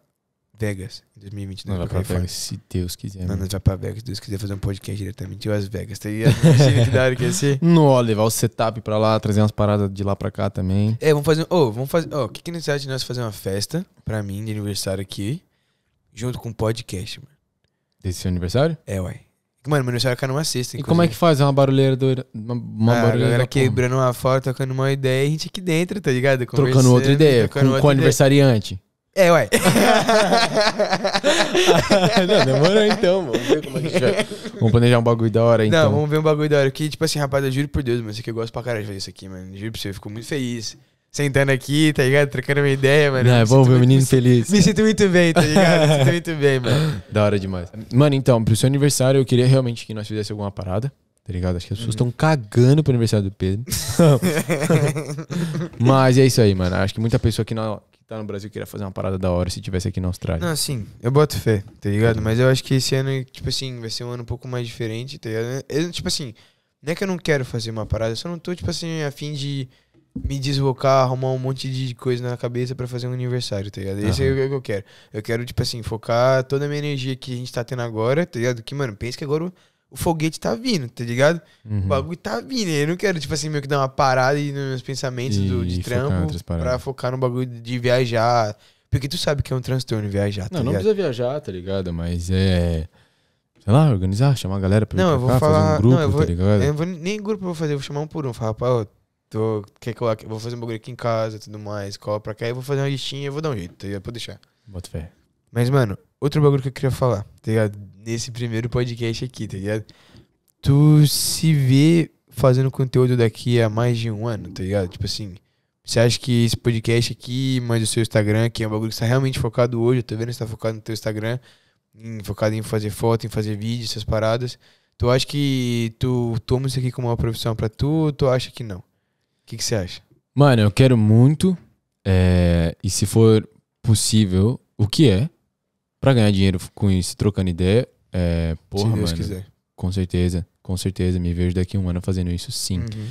Vegas em 2022. vai vamos pra Vegas, se Deus quiser. Não, nós vamos pra Vegas, se Deus quiser fazer um podcast diretamente de Las Vegas. Tá Imagina que da hora que ser. Não, levar o setup pra lá, trazer umas paradas de lá pra cá também. É, vamos fazer. Ô, oh, vamos fazer. Ó, oh, o que, que necessidade de nós fazer uma festa pra mim de aniversário aqui, junto com um podcast, mano? Desse seu aniversário? É, ué. Mano, meu aniversário é cai numa sexta. E como é que faz? É uma barulheira doida. Uma, uma ah, barulheira. A galera quebrando uma foto, tocando uma ideia, a gente aqui dentro, tá ligado? Trocando outra ideia, trocando com, com o aniversariante. É, ué. não, demorou então, mano. Vamos ver como é que a gente vai. Vamos planejar um bagulho da hora, então. Não, vamos ver um bagulho da hora. Que, tipo assim, rapaz, eu juro por Deus, mano. Isso aqui eu gosto pra caralho de fazer isso aqui, mano. Juro pra você, eu fico muito feliz. Sentando aqui, tá ligado? Trocando uma ideia, mano. Não, é bom ver o menino feliz. Me sinto muito bem, tá ligado? Me sinto muito bem, mano. Da hora demais. Mano, então, pro seu aniversário, eu queria realmente que nós fizesse alguma parada tá ligado? Acho que as pessoas estão hum. uhum. cagando pro aniversário do Pedro. Mas é isso aí, mano. Acho que muita pessoa que, não, tá no Brasil queria fazer uma parada da hora se tivesse aqui na Austrália. Não, sim, eu boto fé, tá ligado? Uhum. Mas eu acho que esse ano, tipo assim, vai ser um ano um pouco mais diferente, tá ligado? Eu, tipo assim, não é que eu não quero fazer uma parada, eu só não tô, tipo assim, afim de me deslocar, arrumar um monte de coisa na cabeça para fazer um aniversário, tá ligado? Esse uhum. é o que eu quero. Eu quero, tipo assim, focar toda a minha energia que a gente tá tendo agora, tá ligado? Que, mano, pensa que agora o foguete tá vindo, tá ligado? Uhum. O bagulho tá vindo. Eu não quero, tipo assim, meio que dar uma parada nos meus pensamentos e, do, de trampo pra focar no bagulho de viajar. Porque tu sabe que é um transtorno viajar, tá Não, ligado? não precisa viajar, tá ligado? Mas é. Sei lá, organizar, chamar a galera pra não, eu vou cá, falar, fazer um grupo, não, eu vou, tá ligado? Eu vou, nem grupo eu vou fazer, eu vou chamar um por um. Falar, pô, tô, quer que eu, vou fazer um bagulho aqui em casa tudo mais, cola pra cá, eu vou fazer uma listinha, e vou dar um jeito, tá ligado? Pode deixar. Bota fé. Mas, mano, outro bagulho que eu queria falar, tá ligado? nesse primeiro podcast aqui, tá ligado? Tu se vê fazendo conteúdo daqui a mais de um ano, tá ligado? Tipo assim, você acha que esse podcast aqui, mais o seu Instagram, que é um bagulho que está realmente focado hoje, eu tô vendo que tá focado no teu Instagram, em, focado em fazer foto, em fazer vídeo, essas paradas. Tu acha que tu toma isso aqui como uma profissão para tu ou tu acha que não? O que, que você acha? Mano, eu quero muito. É, e se for possível, o que é? para ganhar dinheiro com isso, trocando ideia. É, porra, Se Deus mano, quiser. Com certeza, com certeza. Me vejo daqui a um ano fazendo isso sim. Uhum.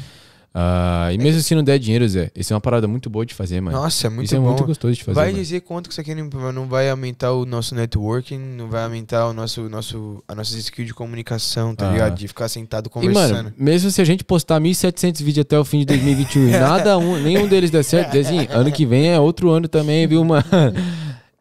Uh, e é mesmo é. se não der dinheiro, Zé, isso é uma parada muito boa de fazer, mano. Nossa, é muito isso bom. Isso é muito gostoso de fazer. Vai mano. dizer quanto que isso aqui não vai aumentar o nosso networking, não vai aumentar o nosso, nosso, a nossa skill de comunicação, tá ah. ligado? De ficar sentado conversando. E, mano, mesmo se a gente postar 1.700 vídeos até o fim de 2021 e nada, um, nenhum deles der certo, Zezinho, ano que vem é outro ano também, viu, mano?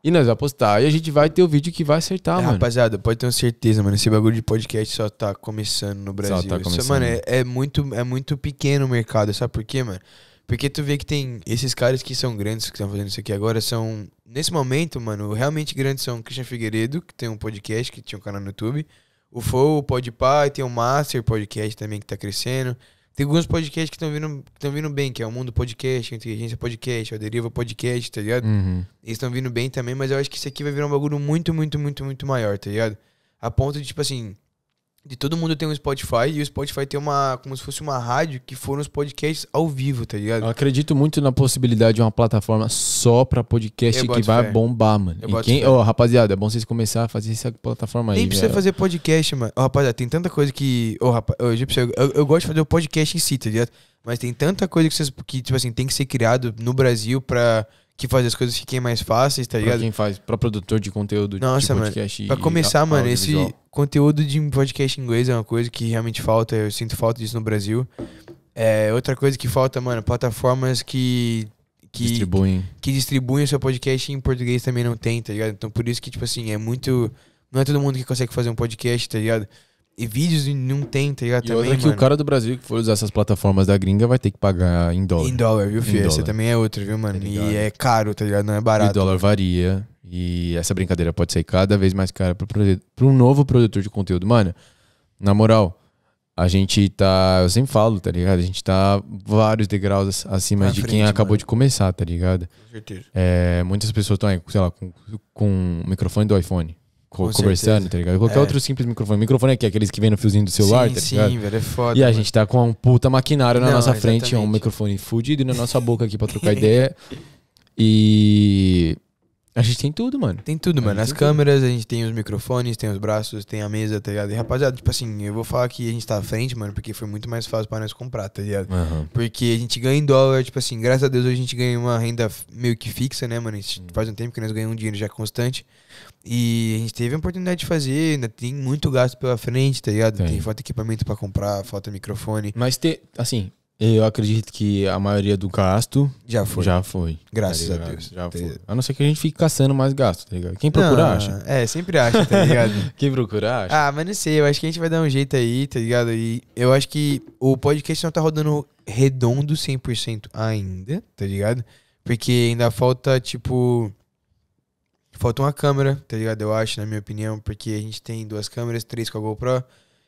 E nós vamos postar. E a gente vai ter o vídeo que vai acertar, é, mano. Rapaziada, pode ter certeza, mano. Esse bagulho de podcast só tá começando no Brasil. Só tá começando. Isso, mano, é, é, muito, é muito pequeno o mercado. Sabe por quê, mano? Porque tu vê que tem esses caras que são grandes, que estão fazendo isso aqui agora, são... Nesse momento, mano, realmente grandes são o Christian Figueiredo, que tem um podcast, que tinha um canal no YouTube. O Fou, o Pode Pai, tem o Master Podcast também, que tá crescendo. Tem alguns podcasts que estão vindo, vindo bem, que é o Mundo Podcast, a é Inteligência Podcast, a é Deriva Podcast, tá ligado? Uhum. Eles estão vindo bem também, mas eu acho que isso aqui vai virar um bagulho muito, muito, muito, muito maior, tá ligado? A ponto de, tipo assim, de todo mundo tem um Spotify e o Spotify tem uma como se fosse uma rádio que foram os podcasts ao vivo, tá ligado? Eu acredito muito na possibilidade de uma plataforma só para podcast eu que vai fé. bombar, mano. Eu e quem, ó, oh, rapaziada, é bom vocês começar a fazer essa plataforma Nem aí. Nem precisa velho. fazer podcast, mano. Ó, oh, rapaziada, tem tanta coisa que, ó, oh, rapaz, eu, eu, eu, gosto de fazer o podcast em si, tá ligado? Mas tem tanta coisa que vocês que tipo assim, tem que ser criado no Brasil para que faz as coisas fiquem mais fáceis, tá ligado? Pra quem faz, pra produtor de conteúdo Nossa, de podcast. Mano, pra começar, mano, esse conteúdo de podcast em inglês é uma coisa que realmente falta, eu sinto falta disso no Brasil. É, outra coisa que falta, mano, plataformas que. Que distribuem. Que distribuem o seu podcast em português também não tem, tá ligado? Então por isso que, tipo assim, é muito. Não é todo mundo que consegue fazer um podcast, tá ligado? e vídeos não tem, tá ligado? E também, outra é que mano. o cara do Brasil que for usar essas plataformas da gringa vai ter que pagar em dólar. Em dólar, viu, filho? Essa também é outra, viu, mano? Tá e é caro, tá ligado? Não é barato. E o dólar varia. E essa brincadeira pode ser cada vez mais cara para um novo produtor de conteúdo. Mano, na moral, a gente tá. Eu sempre falo, tá ligado? A gente tá vários degraus acima tá na de frente, quem acabou mano. de começar, tá ligado? Com certeza. É, muitas pessoas estão aí, sei lá, com, com o microfone do iPhone co Com conversando, certeza. tá ligado? Qualquer é. outro simples microfone. Microfone é aqueles que vem no fiozinho do celular, tá sim, tá ligado? Sim, velho, é foda. E a gente tá com um puta maquinário na Não, nossa é exatamente. frente, um microfone fudido na nossa boca aqui pra trocar ideia. E. A gente tem tudo, mano. Tem tudo, mano. As câmeras, tudo. a gente tem os microfones, tem os braços, tem a mesa, tá ligado? E rapaziada, tipo assim, eu vou falar que a gente tá à frente, mano, porque foi muito mais fácil pra nós comprar, tá ligado? Uhum. Porque a gente ganha em dólar, tipo assim, graças a Deus hoje a gente ganha uma renda meio que fixa, né, mano? Faz um tempo que nós ganhamos um dinheiro já constante. E a gente teve a oportunidade de fazer, ainda tem muito gasto pela frente, tá ligado? Tem, tem falta equipamento para comprar, falta microfone. Mas ter, assim, eu acredito que a maioria do gasto já foi. Já foi. Tá Graças tá a Deus. Já foi. A não ser que a gente fique caçando mais gasto, tá ligado? Quem procurar não, acha. É, sempre acha, tá ligado? Quem procurar acha. Ah, mas não sei, eu acho que a gente vai dar um jeito aí, tá ligado? E eu acho que o podcast não tá rodando redondo 100% ainda, tá ligado? Porque ainda falta, tipo, Falta uma câmera, tá ligado? Eu acho, na minha opinião, porque a gente tem duas câmeras, três com a GoPro.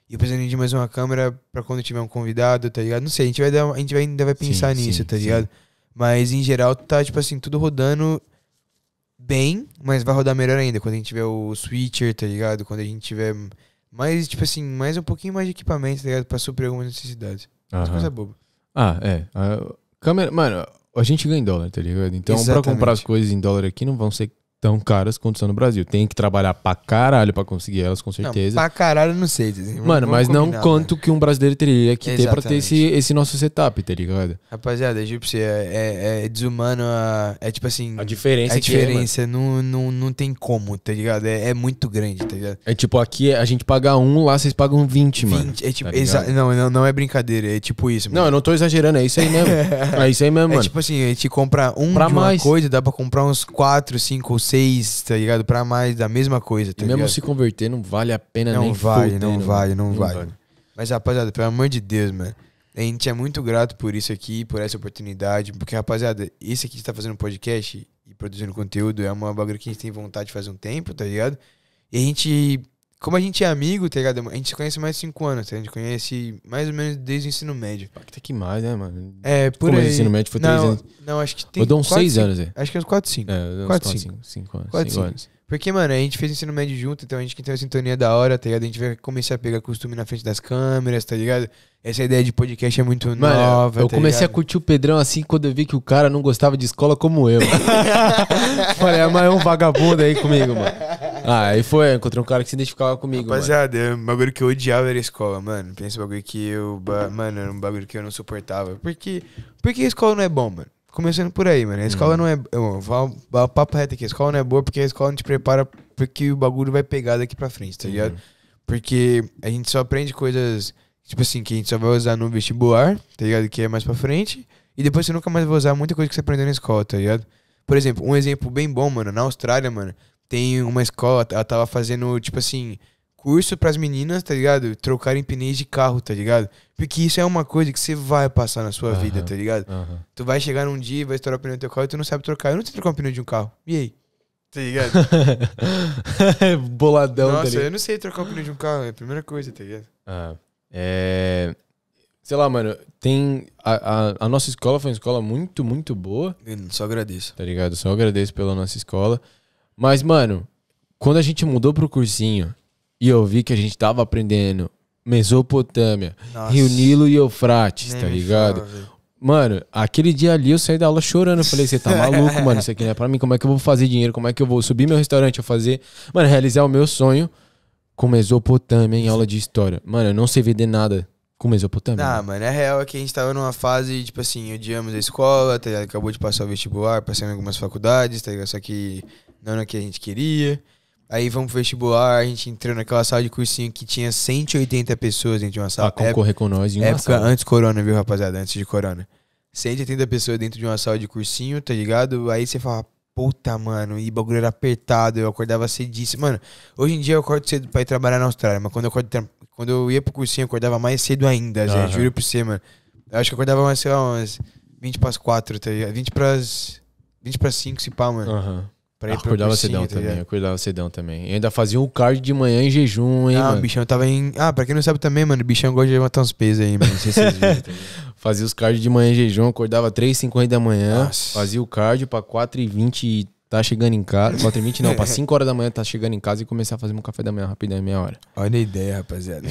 E eu preciso de mais uma câmera pra quando tiver um convidado, tá ligado? Não sei, a gente, vai dar, a gente vai, ainda vai pensar sim, nisso, tá sim, tá ligado? Sim. Mas em geral tá, tipo assim, tudo rodando bem, mas vai rodar melhor ainda quando a gente tiver o switcher, tá ligado? Quando a gente tiver mais, tipo assim, mais um pouquinho mais de equipamento, tá ligado? Pra suprir algumas necessidades. Uhum. Coisa boba. Ah, é. A câmera, mano, a gente ganha em dólar, tá ligado? Então, Exatamente. pra comprar as coisas em dólar aqui não vão ser tão caras quanto são no Brasil. Tem que trabalhar pra caralho pra conseguir elas, com certeza. Não, pra caralho, não sei. mano, mas não quanto né? que um brasileiro teria que Exatamente. ter pra ter esse, esse nosso setup, tá ligado? Rapaziada, a pra é, é, é, desumano É tipo assim... A diferença é é, A diferença é, não, não, não tem como, tá ligado? É, é, muito grande, tá ligado? É tipo, aqui é, a gente paga um, lá vocês pagam 20, 20 mano. É tipo... Tá não, não, não é brincadeira, é tipo isso. Mano. Não, eu não tô exagerando, é isso aí mesmo. é isso aí mesmo, mano. É tipo assim, a gente compra um pra de mais. uma coisa, dá pra comprar uns 4, 5 ou seis, tá ligado? Pra mais da mesma coisa, tá e mesmo se converter, não vale a pena não nem vale, foder, não, não vale, não, não vale. vale. Mas, rapaziada, pelo amor de Deus, mano. A gente é muito grato por isso aqui, por essa oportunidade. Porque, rapaziada, esse aqui que tá fazendo podcast e produzindo conteúdo é uma bagulho que a gente tem vontade de fazer um tempo, tá ligado? E a gente como a gente é amigo, tá ligado? A gente se conhece mais de 5 anos, tá? A gente conhece mais ou menos desde o ensino médio. Até que tá mais, né, mano? É, por Como aí. o ensino médio foi 3 anos. Não, acho que tem. Eu dou uns 6 anos, aí. Acho que é uns 4, 5. É, 4, 5. 5 anos. 5 anos. Porque, mano, a gente fez ensino médio junto, então a gente que tem uma sintonia da hora, tá ligado? A gente vai começar a pegar costume na frente das câmeras, tá ligado? Essa ideia de podcast é muito mano, nova. Eu tá comecei ligado? a curtir o Pedrão assim quando eu vi que o cara não gostava de escola como eu. Falei, ah, é um vagabundo aí comigo, mano. Ah, aí foi, encontrei um cara que se identificava comigo. Rapaziada, mano. É um bagulho que eu odiava era a escola, mano. Pensa um bagulho que eu. Mano, era um bagulho que eu não suportava. Porque, porque a escola não é bom, mano. Começando por aí, mano. A escola hum. não é. vou falar papo reto aqui. A escola não é boa porque a escola não te prepara porque o bagulho vai pegar daqui pra frente, tá ligado? Hum. Porque a gente só aprende coisas, tipo assim, que a gente só vai usar no vestibular, tá ligado? Que é mais pra frente. E depois você nunca mais vai usar muita coisa que você aprendeu na escola, tá ligado? Por exemplo, um exemplo bem bom, mano, na Austrália, mano, tem uma escola, ela tava fazendo, tipo assim, curso para as meninas, tá ligado? Trocarem pneus de carro, tá ligado? Porque isso é uma coisa que você vai passar na sua uhum, vida, tá ligado? Uhum. Tu vai chegar num dia, vai estourar o pneu do teu carro e tu não sabe trocar. Eu não sei trocar um pneu de um carro. E aí? Tá ligado? Boladão, tá Nossa, tá ligado? eu não sei trocar o pneu de um carro, é a primeira coisa, tá ligado? Ah, é... Sei lá, mano, tem... A, a, a nossa escola foi uma escola muito, muito boa. Eu só agradeço. Tá ligado? Só agradeço pela nossa escola. Mas, mano, quando a gente mudou pro cursinho e eu vi que a gente tava aprendendo Mesopotâmia, Nossa. Rio Nilo e Eufrates, Nem tá ligado? mano, aquele dia ali eu saí da aula chorando. Eu falei, você tá maluco, mano? Isso aqui não é pra mim. Como é que eu vou fazer dinheiro? Como é que eu vou subir meu restaurante? Eu fazer, mano, realizar o meu sonho com Mesopotâmia em aula de história. Mano, eu não sei vender nada com Mesopotâmia. Ah, mano, é real é que a gente tava numa fase, tipo assim, odiamos a escola, tá ligado? Acabou de passar o vestibular, passei em algumas faculdades, tá ligado? Só que não era o que a gente queria. Aí vamos pro vestibular, a gente entrou naquela sala de cursinho que tinha 180 pessoas dentro de uma sala. Pra concorrer com nós em uma época sala. antes corona, viu, rapaziada? Antes de corona. 180 pessoas dentro de uma sala de cursinho, tá ligado? Aí você fala, puta, mano, e bagulho era apertado, eu acordava cedíssimo. Mano, hoje em dia eu acordo cedo pra ir trabalhar na Austrália, mas quando eu, acordo, quando eu ia pro cursinho, eu acordava mais cedo ainda, gente uhum. juro pra você, mano. Eu acho que eu acordava mais, sei lá, umas 20 pras 4, tá ligado? 20 pras... 20 pras 5, se pá, mano. Aham. Uhum. Pra ir ah, acordava cedão tá também, acordava cedão também. E ainda fazia um card de manhã em jejum, hein, Ah, mano? o bichão tava em... Ah, pra quem não sabe também, mano, o bichão gosta de levantar uns pesos aí, mano. Não sei se vocês viram também. Tá fazia os cardio de manhã em jejum, acordava 3, 5 da manhã, Nossa. fazia o card pra 4 h 20 e tá chegando em casa. 4 h 20 não, pra 5 horas da manhã tá chegando em casa e começar a fazer um café da manhã rapidão, é meia hora. Olha a ideia, rapaziada.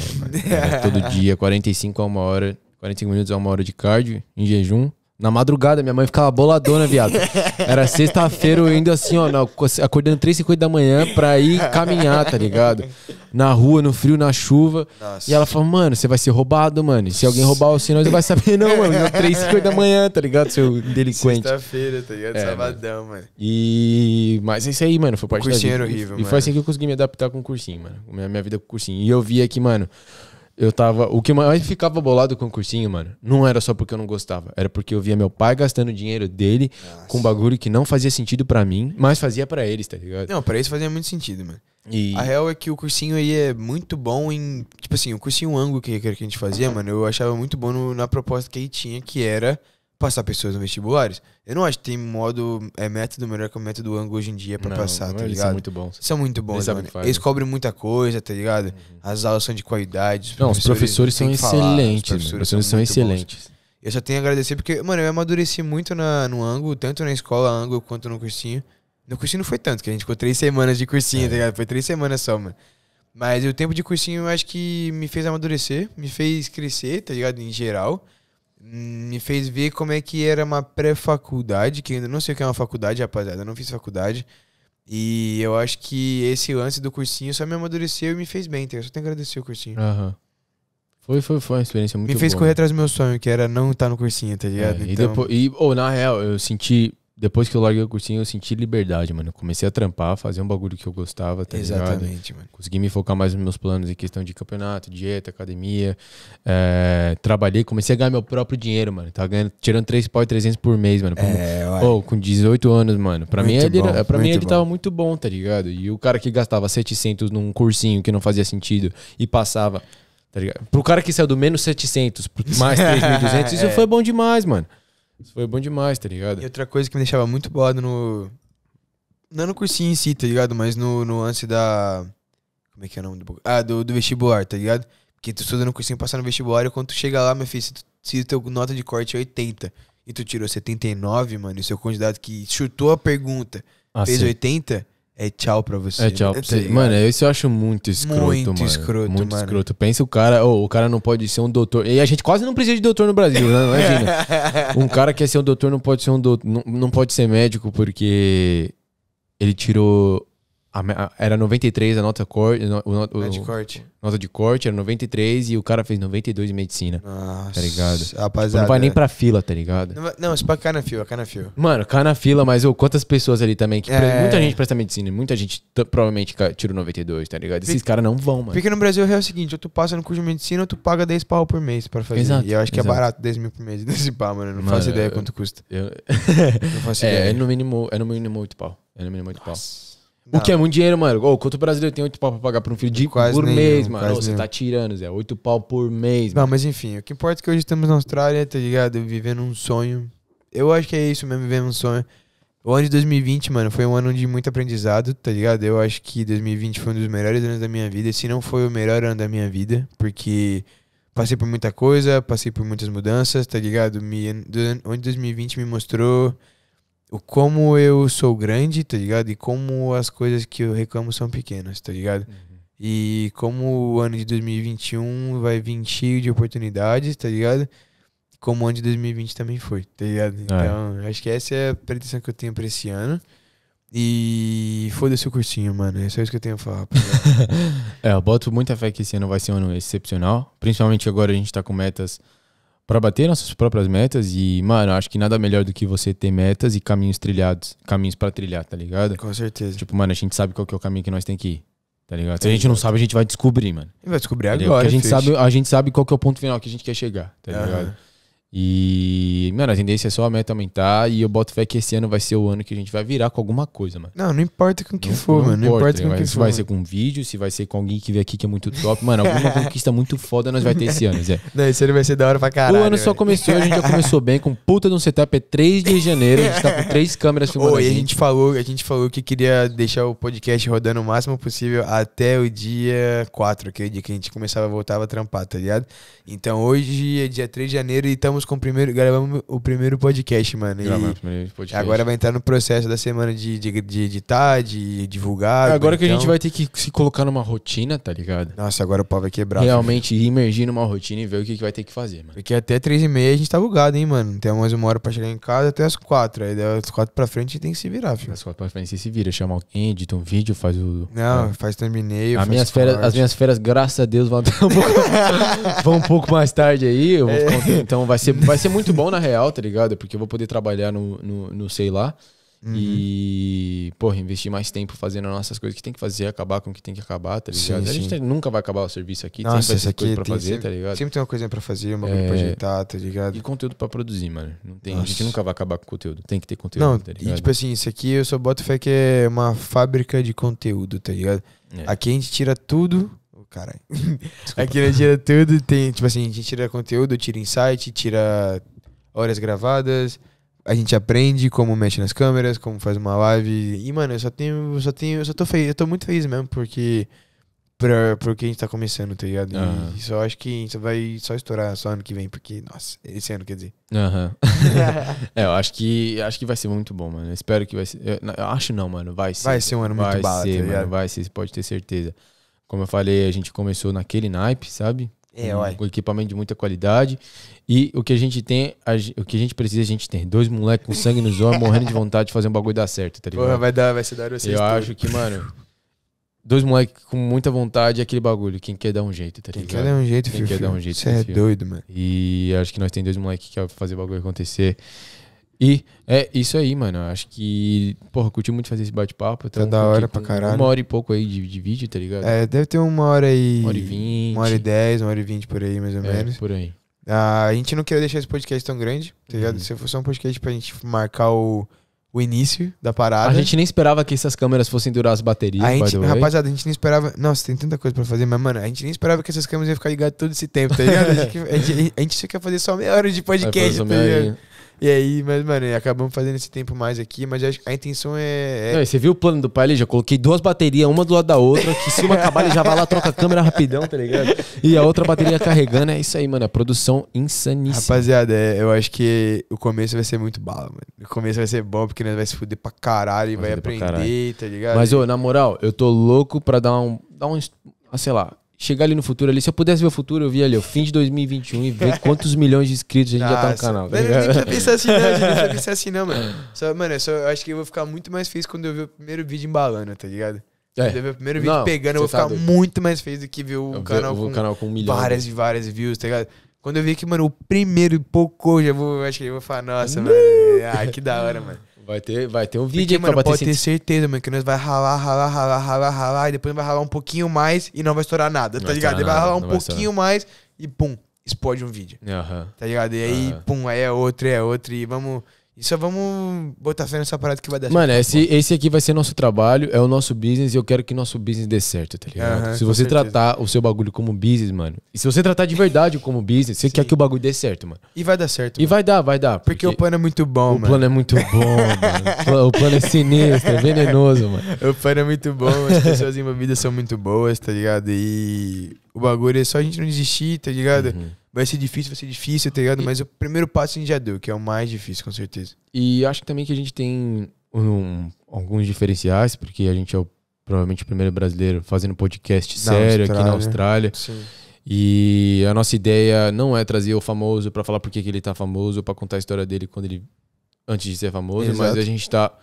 Era é, todo dia, 45 a uma hora, 45 minutos a uma hora de card em jejum. Na madrugada, minha mãe ficava boladona, viado. Era sexta-feira eu indo assim, ó, na, acordando 3h50 da manhã pra ir caminhar, tá ligado? Na rua, no frio, na chuva. Nossa. E ela falou, mano, você vai ser roubado, mano. E se alguém roubar o sinal, você vai saber, não, mano. 3h50 da manhã, tá ligado, seu delinquente? Sexta-feira, tá ligado? É, Sabadão, mano. E. Mas é isso aí, mano. Foi parte o cursinho da vida. horrível, e, mano. E foi assim que eu consegui me adaptar com o cursinho, mano. Minha, minha vida com o cursinho. E eu via que, mano eu tava. O que mais ficava bolado com o cursinho, mano, não era só porque eu não gostava. Era porque eu via meu pai gastando dinheiro dele Nossa. com bagulho que não fazia sentido para mim, mas fazia para eles, tá ligado? Não, pra eles fazia muito sentido, mano. E... A real é que o cursinho aí é muito bom em. Tipo assim, o cursinho ângulo que, que a gente fazia, mano, eu achava muito bom no, na proposta que ele tinha, que era passar pessoas no vestibulares. Eu não acho que tem modo, é método melhor que o método Ango hoje em dia pra não, passar, tá ligado? Eles são muito bons. São muito bons, eles, mano. eles né? cobrem muita coisa, tá ligado? Uhum. As aulas são de qualidade. não, os professores, são excelentes. Os professores, mano. são, são excelentes. Bons. Eu só tenho a agradecer porque, mano, eu amadureci muito na, no Ango, tanto na escola Ango quanto no cursinho. No cursinho não foi tanto, que a gente ficou três semanas de cursinho, é. tá ligado? Foi três semanas só, mano. Mas o tempo de cursinho eu acho que me fez amadurecer, me fez crescer, tá ligado? Em geral me fez ver como é que era uma pré-faculdade, que ainda não sei o que é uma faculdade, rapaziada, eu não fiz faculdade. E eu acho que esse lance do cursinho só me amadureceu e me fez bem, então eu só tenho que agradecer o cursinho. Uhum. Foi, foi, foi uma experiência muito boa. Me fez boa. correr né? atrás do meu sonho, que era não estar tá no cursinho, tá é, ligado? É, então... E, depois, e ou, oh, na real, eu senti depois que eu larguei o cursinho, eu senti liberdade, mano. comecei a trampar, fazer um bagulho que eu gostava, tá Exatamente, ligado? mano. Consegui me focar mais nos meus planos em questão de campeonato, dieta, academia. É, trabalhei, comecei a ganhar meu próprio dinheiro, mano. Tava ganhando, tirando 3 pau e 300 por mês, mano. Como, é, oh, com 18 anos, mano. Pra muito mim, bom, ele, pra mim ele tava muito bom, tá ligado? E o cara que gastava 700 num cursinho que não fazia sentido e passava, tá ligado? Pro cara que saiu do menos 700 mais 3.200, é. isso foi bom demais, mano. Isso foi bom demais, tá ligado? E outra coisa que me deixava muito bolado no. Não é no cursinho em si, tá ligado? Mas no, no lance da. Como é que é o nome do. Ah, do, do vestibular, tá ligado? Porque tu estuda no cursinho passar no vestibular e quando tu chega lá, meu filho, se, tu, se teu nota de corte é 80 e tu tirou 79, mano, e seu candidato que chutou a pergunta ah, fez sim. 80, é tchau pra você. É tchau né? pra você. Mano, isso eu acho muito escroto, muito mano. Escroto, muito mano. escroto. Pensa o cara, oh, o cara não pode ser um doutor. E a gente quase não precisa de doutor no Brasil, né? Imagina. um cara que quer ser um doutor não pode ser um doutor, não, não pode ser médico porque ele tirou a, era 93 a nota corte. O, de corte. Nota de corte era 93 e o cara fez 92 em medicina. Tá Nossa, tá ligado? Rapaziada. não vai nem pra fila, tá ligado? Não, não isso é pra cá na fila, cá na fila. Mano, cá na fila, mas oh, quantas pessoas ali também. Que é... Muita gente presta medicina, muita gente provavelmente tira 92, tá ligado? Esses caras não vão, mano. Porque no Brasil é o seguinte: ou tu passa no curso de medicina ou tu paga 10 pau por mês pra fazer. Exato, e eu acho que é exato. é barato 10 mil por mês desse pau, mano. não mano, faço ideia eu, quanto custa. Eu... não faço é, ideia. É no, mínimo, é no mínimo 8 pau. É no mínimo 8 Nossa. pau. Não. O que é muito dinheiro, mano. Oh, quanto brasileiro tem oito pau pra pagar pra um filho de quase por nenhum, mês, mano? você tá tirando, Zé. Oito pau por mês. Não, mano. mas enfim, o que importa é que hoje estamos na Austrália, tá ligado? Vivendo um sonho. Eu acho que é isso mesmo, vivendo um sonho. O ano de 2020, mano, foi um ano de muito aprendizado, tá ligado? Eu acho que 2020 foi um dos melhores anos da minha vida, se não foi o melhor ano da minha vida, porque passei por muita coisa, passei por muitas mudanças, tá ligado? Me, o ano de 2020 me mostrou o como eu sou grande, tá ligado? E como as coisas que eu reclamo são pequenas, tá ligado? Uhum. E como o ano de 2021 vai vir cheio de oportunidades, tá ligado? Como o ano de 2020 também foi, tá ligado? É. Então, é. acho que essa é a pretensão que eu tenho pra esse ano. E foda-se o cursinho, mano. É só isso que eu tenho a falar. Tá é, eu boto muita fé que esse ano vai ser um ano excepcional. Principalmente agora a gente tá com metas para bater nossas próprias metas e, mano, acho que nada melhor do que você ter metas e caminhos trilhados, caminhos para trilhar, tá ligado? Com certeza. Tipo, mano, a gente sabe qual que é o caminho que nós tem que ir. Tá ligado? Se a gente não sabe, a gente vai descobrir, mano. E vai descobrir tá agora. Porque a gente, sabe, a gente sabe qual que é o ponto final que a gente quer chegar, tá ligado? Uhum. E, mano, a tendência é só a meta aumentar. E eu boto fé que esse ano vai ser o ano que a gente vai virar com alguma coisa, mano. Não, não importa com o que não, for, não mano. Não importa, não né? importa com o que se for. Se vai ser com um vídeo, se vai ser com alguém que vem aqui que é muito top. Mano, alguma conquista muito foda nós vai ter esse ano, Zé. Não, esse ano vai ser da hora pra caralho. O ano só começou, a gente já começou bem com puta de um setup. É 3 de janeiro, a gente tá com três câmeras filmando. Oh, a gente. a gente falou, a gente falou que queria deixar o podcast rodando o máximo possível até o dia 4, aquele é dia que a gente começava a voltar a trampar, tá ligado? Então hoje é dia 3 de janeiro e estamos gravamos com o primeiro, gravamos o primeiro podcast, mano. Gravamos o primeiro podcast. Agora vai entrar no processo da semana de, de, de editar, de divulgar. É agora então... que a então gente vai ter que se colocar numa rotina, tá ligado? Nossa, agora o pau vai quebrar. Realmente filho. imergir numa rotina e ver o que, que vai ter que fazer, mano. Porque até três e meia a gente tá bugado, hein, mano. Tem mais uma hora pra chegar em casa até as quatro. Aí das quatro pra frente a gente tem que se virar, filho. Das quatro pra frente você se vira, chama alguém, edita um vídeo, faz o. Não, é. faz thumbnail. As minhas, férias, as minhas férias, graças a Deus, vão, um pouco, vão um pouco mais tarde aí. É. então vai ser vai ser muito bom na real, tá ligado? Porque eu vou poder trabalhar no, no, no sei lá. Uhum. E, porra, investir mais tempo fazendo as nossas coisas que tem que fazer, acabar com o que tem que acabar, tá ligado? Sim, a gente sim. nunca vai acabar o serviço aqui, Nossa, sempre vai ter coisa pra fazer, sempre, tá ligado? Sempre tem uma coisa pra fazer, uma é... coisa pra ajeitar, tá ligado? E conteúdo pra produzir, mano. Não tem, a gente nunca vai acabar com conteúdo, tem que ter conteúdo, Não, tá ligado? E tipo assim, isso aqui eu só boto fé que é uma fábrica de conteúdo, tá ligado? É. Aqui a gente tira tudo Caralho. Aqui gente tira tudo, tem, tipo assim, a gente tira conteúdo, tira insight, tira horas gravadas, a gente aprende como mexe nas câmeras, como faz uma live. E, mano, eu só tenho, eu só tenho, eu só tô feliz, eu tô muito feliz mesmo, porque pra, porque a gente tá começando, tá ligado? Uhum. E só acho que a gente vai só estourar só ano que vem, porque, nossa, esse ano, quer dizer. Aham. Uhum. é, eu acho que, acho que vai ser muito bom, mano. Eu espero que vai ser. Eu, eu, acho não, mano. Vai ser. Vai ser um ano vai muito bala, ser, tá mano, Vai ser, você pode ter certeza. Como eu falei, a gente começou naquele naipe, sabe? É, olha. com equipamento de muita qualidade. E o que a gente tem, a, o que a gente precisa, a gente tem dois moleques com sangue nos olhos, morrendo de vontade de fazer um bagulho dar certo, tá ligado? Porra, vai dar, vai se dar vocês. Eu tudo. acho que, mano, dois moleques com muita vontade é aquele bagulho. Quem quer dar um jeito, tá ligado? Quem quer dar um jeito, Quem filho. Quem quer filho. dar um jeito. Você é filho. doido, mano. E acho que nós tem dois moleques que quer fazer o bagulho acontecer. E é isso aí, mano. Acho que, porra, curti muito fazer esse bate-papo. Tá então da hora pra caralho. Uma hora e pouco aí de, de, vídeo, tá ligado? É, deve ter uma hora aí Uma hora e vinte. Uma hora e dez, uma hora e vinte por aí, mais ou é, menos. Por aí. Ah, a gente não queria deixar esse podcast tão grande, tá ligado? Uhum. Se fosse um podcast pra gente marcar o, o início da parada. A gente nem esperava que essas câmeras fossem durar as baterias. A gente, rapaziada, a gente nem esperava. Nossa, tem tanta coisa pra fazer, mas, mano, a gente nem esperava que essas câmeras iam ficar ligadas todo esse tempo, tá ligado? a, gente, a, gente, a gente só quer fazer só meia hora de podcast, tá ligado? E aí, mas, mano, acabamos fazendo esse tempo mais aqui, mas a intenção é. é... Não, você viu o plano do pai ali? Já coloquei duas baterias, uma do lado da outra, que se uma acabar, ele já vai lá, troca a câmera rapidão, tá ligado? E a outra bateria carregando, é isso aí, mano. A é produção insaníssima. Rapaziada, é, eu acho que o começo vai ser muito bala, mano. O começo vai ser bom, porque nós vai se fuder pra caralho e vai, vai aprender, tá ligado? Mas, ô, na moral, eu tô louco pra dar um. Dar um ah, sei lá, chegar ali no futuro ali, se eu pudesse ver o futuro, eu via ali, o fim de 2021 e ver quantos milhões de inscritos a gente Nossa, já tá no canal. Tá não precisa pensar assim, não, gente, precisa pensar assim, não, mano. Só, mano, eu, só, eu acho que eu vou ficar muito mais feliz quando eu ver o primeiro vídeo embalando, tá ligado? É. Ver o primeiro vídeo não, pegando, eu vou tá ficar muito mais feliz do que ver o, canal, com canal com um milhão, várias e várias views, tá ligado? Quando eu vi que, mano, o primeiro pouco, eu já vou, acho que eu vou falar, nossa, mano, ai, ah, que da hora, mano. Vai ter, vai ter um vídeo Porque, mano, pode ter certeza, mano, que nós vai ralar, ralar, ralar, ralar, ralar, e depois vai ralar um pouquinho mais e não vai estourar nada, tá não tá ligado? Nada, ele vai ralar um pouquinho mais e pum, explode um vídeo. Uhum. Tá ligado? E aí, pum, aí é outro, é outro, e vamos e só vamos botar fé nessa parada que vai dar Mano, certo. esse, tá esse aqui vai ser nosso trabalho, é o nosso business e eu quero que nosso business dê certo, tá ligado? se você certeza. tratar o seu bagulho como business, mano, e se você tratar de verdade como business, você Sim. quer que o bagulho dê certo, mano. E vai dar certo. E mano. vai dar, vai dar. Porque, porque, o plano é muito bom, o mano. O plano é muito bom, mano. O plano é sinistro, é venenoso, mano. O plano é muito bom, as pessoas envolvidas são muito boas, tá ligado? E o bagulho é só a gente não desistir, tá ligado? Uhum vai ser difícil, vai ser difícil, tá ligado? E... Mas o primeiro passo a gente já deu, que é o mais difícil, com certeza. E acho que também que a gente tem um, alguns diferenciais, porque a gente é o, provavelmente o primeiro brasileiro fazendo podcast na sério Austrália. aqui na Austrália. Sim. E a nossa ideia não é trazer o famoso para falar por que ele tá famoso, para contar a história dele quando ele antes de ser famoso, Exato. mas a gente tá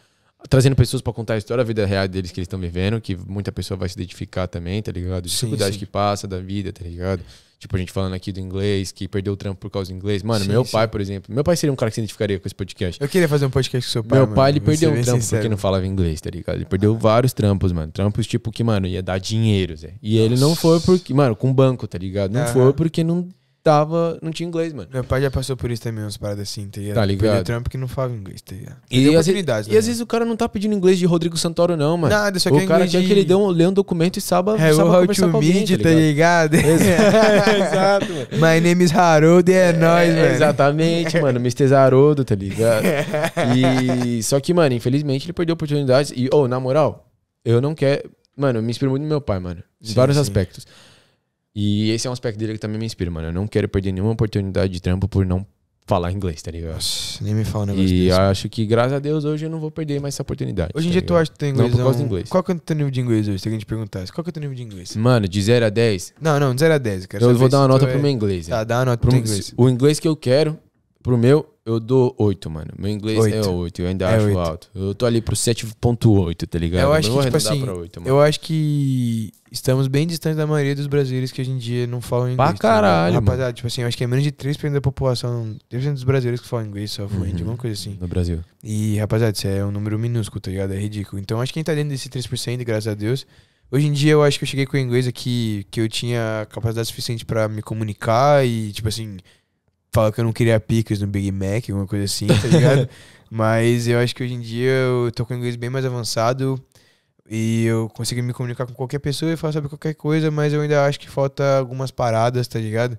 trazendo pessoas para contar a história, a vida real deles que eles estão vivendo, que muita pessoa vai se identificar também, tá ligado? Dificuldade sim, sim. que passa da vida, tá ligado? Tipo, a gente falando aqui do inglês, que perdeu o trampo por causa do inglês. Mano, sim, meu sim. pai, por exemplo. Meu pai seria um cara que se identificaria com esse podcast. Eu queria fazer um podcast com seu pai. Meu mano, pai, ele perdeu um trampo sincero. porque não falava inglês, tá ligado? Ele perdeu ah. vários trampos, mano. Trampos tipo que, mano, ia dar dinheiro, Zé. E Nossa. ele não foi porque. Mano, com banco, tá ligado? Não ah. foi porque não tava, não tinha inglês, mano. Meu pai já passou por isso também, umas paradas assim, tá ligado? Tá ligado. É Trump que não fala inglês, tá ligado? E, e, né, às e às vezes o cara não tá pedindo inglês de Rodrigo Santoro, não, mano. Nada, só que O é cara de... que ele dê um, lê um documento e saiba, é, o conversar com meet, tá, tá ligado? Tá exato, mano. My name is Haroldo e é, é nóis, mano. Exatamente, mano. Mr. Haroldo, tá ligado? e só que, mano, infelizmente ele perdeu oportunidades. E, ô, oh, na moral, eu não quero... Mano, eu me inspiro muito no meu pai, mano. Em vários sim. aspectos. E esse é um aspecto dele que também me inspira, mano. Eu não quero perder nenhuma oportunidade de trampo por não falar inglês, tá ligado? Nossa, nem me fala um negócio E desse. acho que, graças a Deus, hoje eu não vou perder mais essa oportunidade. Hoje em tá dia tu acha que tu tem inglês? Não por causa do inglês. Qual que é o teu nível de inglês hoje? Se alguém te perguntasse, qual que é o teu nível de inglês? Mano, de 0 a 10, Não, não, de 0 a 10. Eu, eu vou dar uma nota é- pro meu inglês. Tá, dá uma nota pro meu inglês. O inglês que eu quero, pro meu, eu dou 8, mano. Meu inglês é Oito. 8, eu ainda É acho alto. Eu tô ali pro 7.8, tá ligado? Eu acho que, tipo assim, 8, mano. Eu acho que estamos bem distantes da maioria dos brasileiros que hoje em dia não falam inglês. Pra tá caralho. Rapaziada, tipo assim, eu acho que é menos de 3% da população, 3% dos brasileiros que falam inglês só fluente, uhum. alguma coisa assim. No Brasil. E, rapaziada, isso é um número minúsculo, tá ligado? É ridículo. Então, acho que quem tá dentro desse 3%, graças a Deus. Hoje em dia, eu acho que eu cheguei com o inglês aqui, que eu tinha capacidade suficiente para me comunicar e, tipo assim, falar que eu não queria picas no Big Mac, alguma coisa assim, tá ligado? Mas eu acho que hoje em dia eu tô com o inglês bem mais avançado e eu consigo me comunicar com qualquer pessoa e falar sobre qualquer coisa, mas eu ainda acho que falta algumas paradas, tá ligado?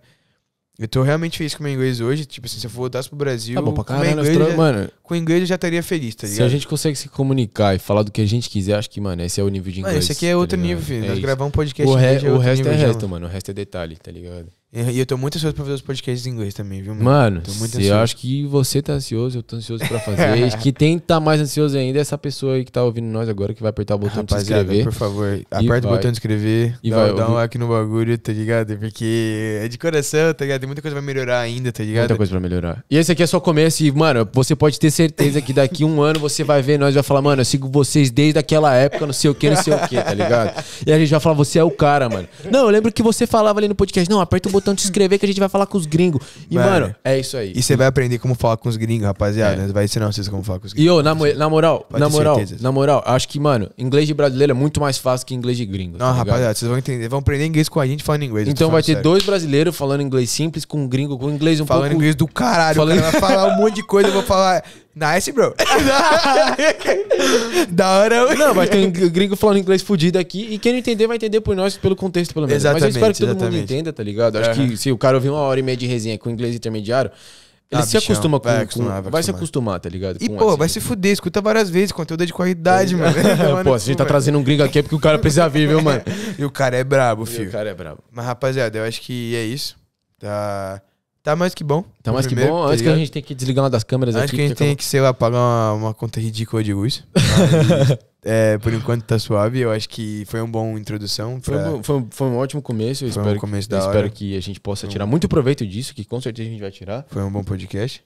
Eu tô realmente feliz com o meu inglês hoje. Tipo assim, se eu voltasse pro Brasil. Tá bom pra caralho, com inglês, já, mano. Com inglês eu já estaria feliz, tá ligado? Se a gente consegue se comunicar e falar do que a gente quiser, acho que, mano, esse é o nível de inglês. Mano, esse aqui é tá outro tá nível, filho. É Nós gravamos um podcast. O, re... é o resto é nível, é resto, mano. O resto é detalhe, tá ligado? E eu tô muito ansioso pra fazer os podcasts em inglês também, viu, mano? Mano, tô muito eu acho que você tá ansioso, eu tô ansioso pra fazer. e que tem que tá mais ansioso ainda é essa pessoa aí que tá ouvindo nós agora, que vai apertar o botão Rapaziada, de se inscrever. por favor, aperta o botão de inscrever, e dá, vai, dar um like no bagulho, tá ligado? Porque é de coração, tá ligado? Tem muita coisa pra melhorar ainda, tá ligado? Muita coisa pra melhorar. E esse aqui é só começo e, mano, você pode ter certeza que daqui um ano você vai ver nós e vai falar, mano, eu sigo vocês desde aquela época, não sei o que, não sei o que, tá ligado? E a gente vai falar, você é o cara, mano. Não, eu lembro que você falava ali no podcast, não, aperta o botão então de escrever que a gente vai falar com os gringos. E, mano, mano é isso aí. E você vai aprender como falar com os gringos, rapaziada. É. Vai ensinar vocês como falar com os gringos. E eu, na, na moral, Pode na moral, certeza. na moral, acho que, mano, inglês de brasileiro é muito mais fácil que inglês de gringo. Tá Não, tá rapaziada, vocês vão entender. Vão aprender inglês com a gente falando inglês. Então vai ter sério. dois brasileiros falando inglês simples com um gringo, com inglês um falando pouco... Falando inglês do caralho. Falando... O cara vai falar um monte de coisa, eu vou falar... Nice, bro. da hora. Não, mas tem gringo falando inglês fudido aqui. E quem não entender vai entender por nós, pelo contexto, pelo menos. Exatamente, mas eu espero que todo exatamente. mundo entenda, tá ligado? Acho uhum. que se o cara ouvir uma hora e meia de resenha com inglês intermediário, ele ah, se bichão, acostuma com, vai, acostumar, vai, vai se acostumar, tá ligado? E, com pô, assim. vai tá se fuder, escuta várias vezes, conteúdo é de qualidade, é. mano. mano. Pô, a gente tá trazendo um gringo aqui é porque o cara precisa vir, viu, mano? e o cara é brabo, filho. E o cara é brabo. Mas, rapaziada, eu acho que é isso. Tá. Tá mais que bom. Tá mais que bom. Tá Antes que a gente tem que desligar uma das câmeras Antes aqui. Acho que a gente tem que, sei lá, pagar uma, uma conta ridícula de luz. Mas, é, por enquanto tá suave. Eu acho que foi uma boa introdução. Pra... Foi, um, foi, foi, um ótimo começo. Eu foi espero um começo que, da hora. Espero que a gente possa tirar muito proveito disso, que com certeza a gente vai tirar. Foi um bom podcast. Tá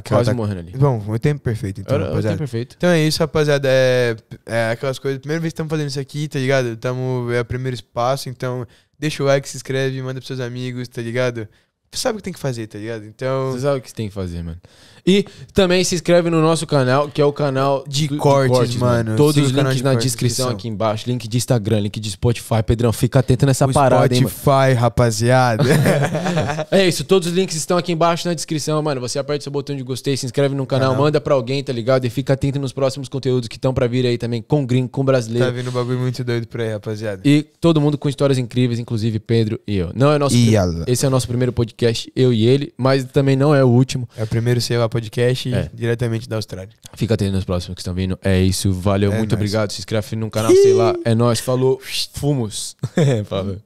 Aquela Quase tá... morrendo ali. Bom, o tempo é perfeito, então, Era, rapaziada. perfeito. Então é isso, rapaziada. É, é aquelas coisas. Primeira vez que estamos fazendo isso aqui, tá ligado? Tamo, é o primeiro espaço, então deixa o like, se inscreve, manda pros seus amigos, tá ligado? sabe o que tem que fazer, tá ligado? Então. Você sabe o que você tem que fazer, mano. E também se inscreve no nosso canal, que é o canal de, do, cortes, cortes, mano. Todos os links na cortes, descrição aqui embaixo. Link de Instagram, link de Spotify. Pedrão, fica atento nessa o parada, Spotify, hein, rapaziada. é isso, todos os links estão aqui embaixo na descrição, mano. Você aperta seu botão de gostei, se inscreve no canal, manda pra alguém, tá ligado? E fica atento nos próximos conteúdos que estão pra vir aí também, com gringo, com brasileiro. Tá vindo um bagulho muito doido por aí, rapaziada. E todo mundo com histórias incríveis, inclusive Pedro e eu. Não é nosso. Esse é o nosso primeiro podcast, eu e ele, mas também não é o último. É o primeiro seu, rapaziada podcast é. diretamente da Austrália. Fica atento nos próximos que estão vindo. É isso, valeu, é muito obrigado. Se inscreve no canal, sei lá. É nóis, falou, fumos. É, falou.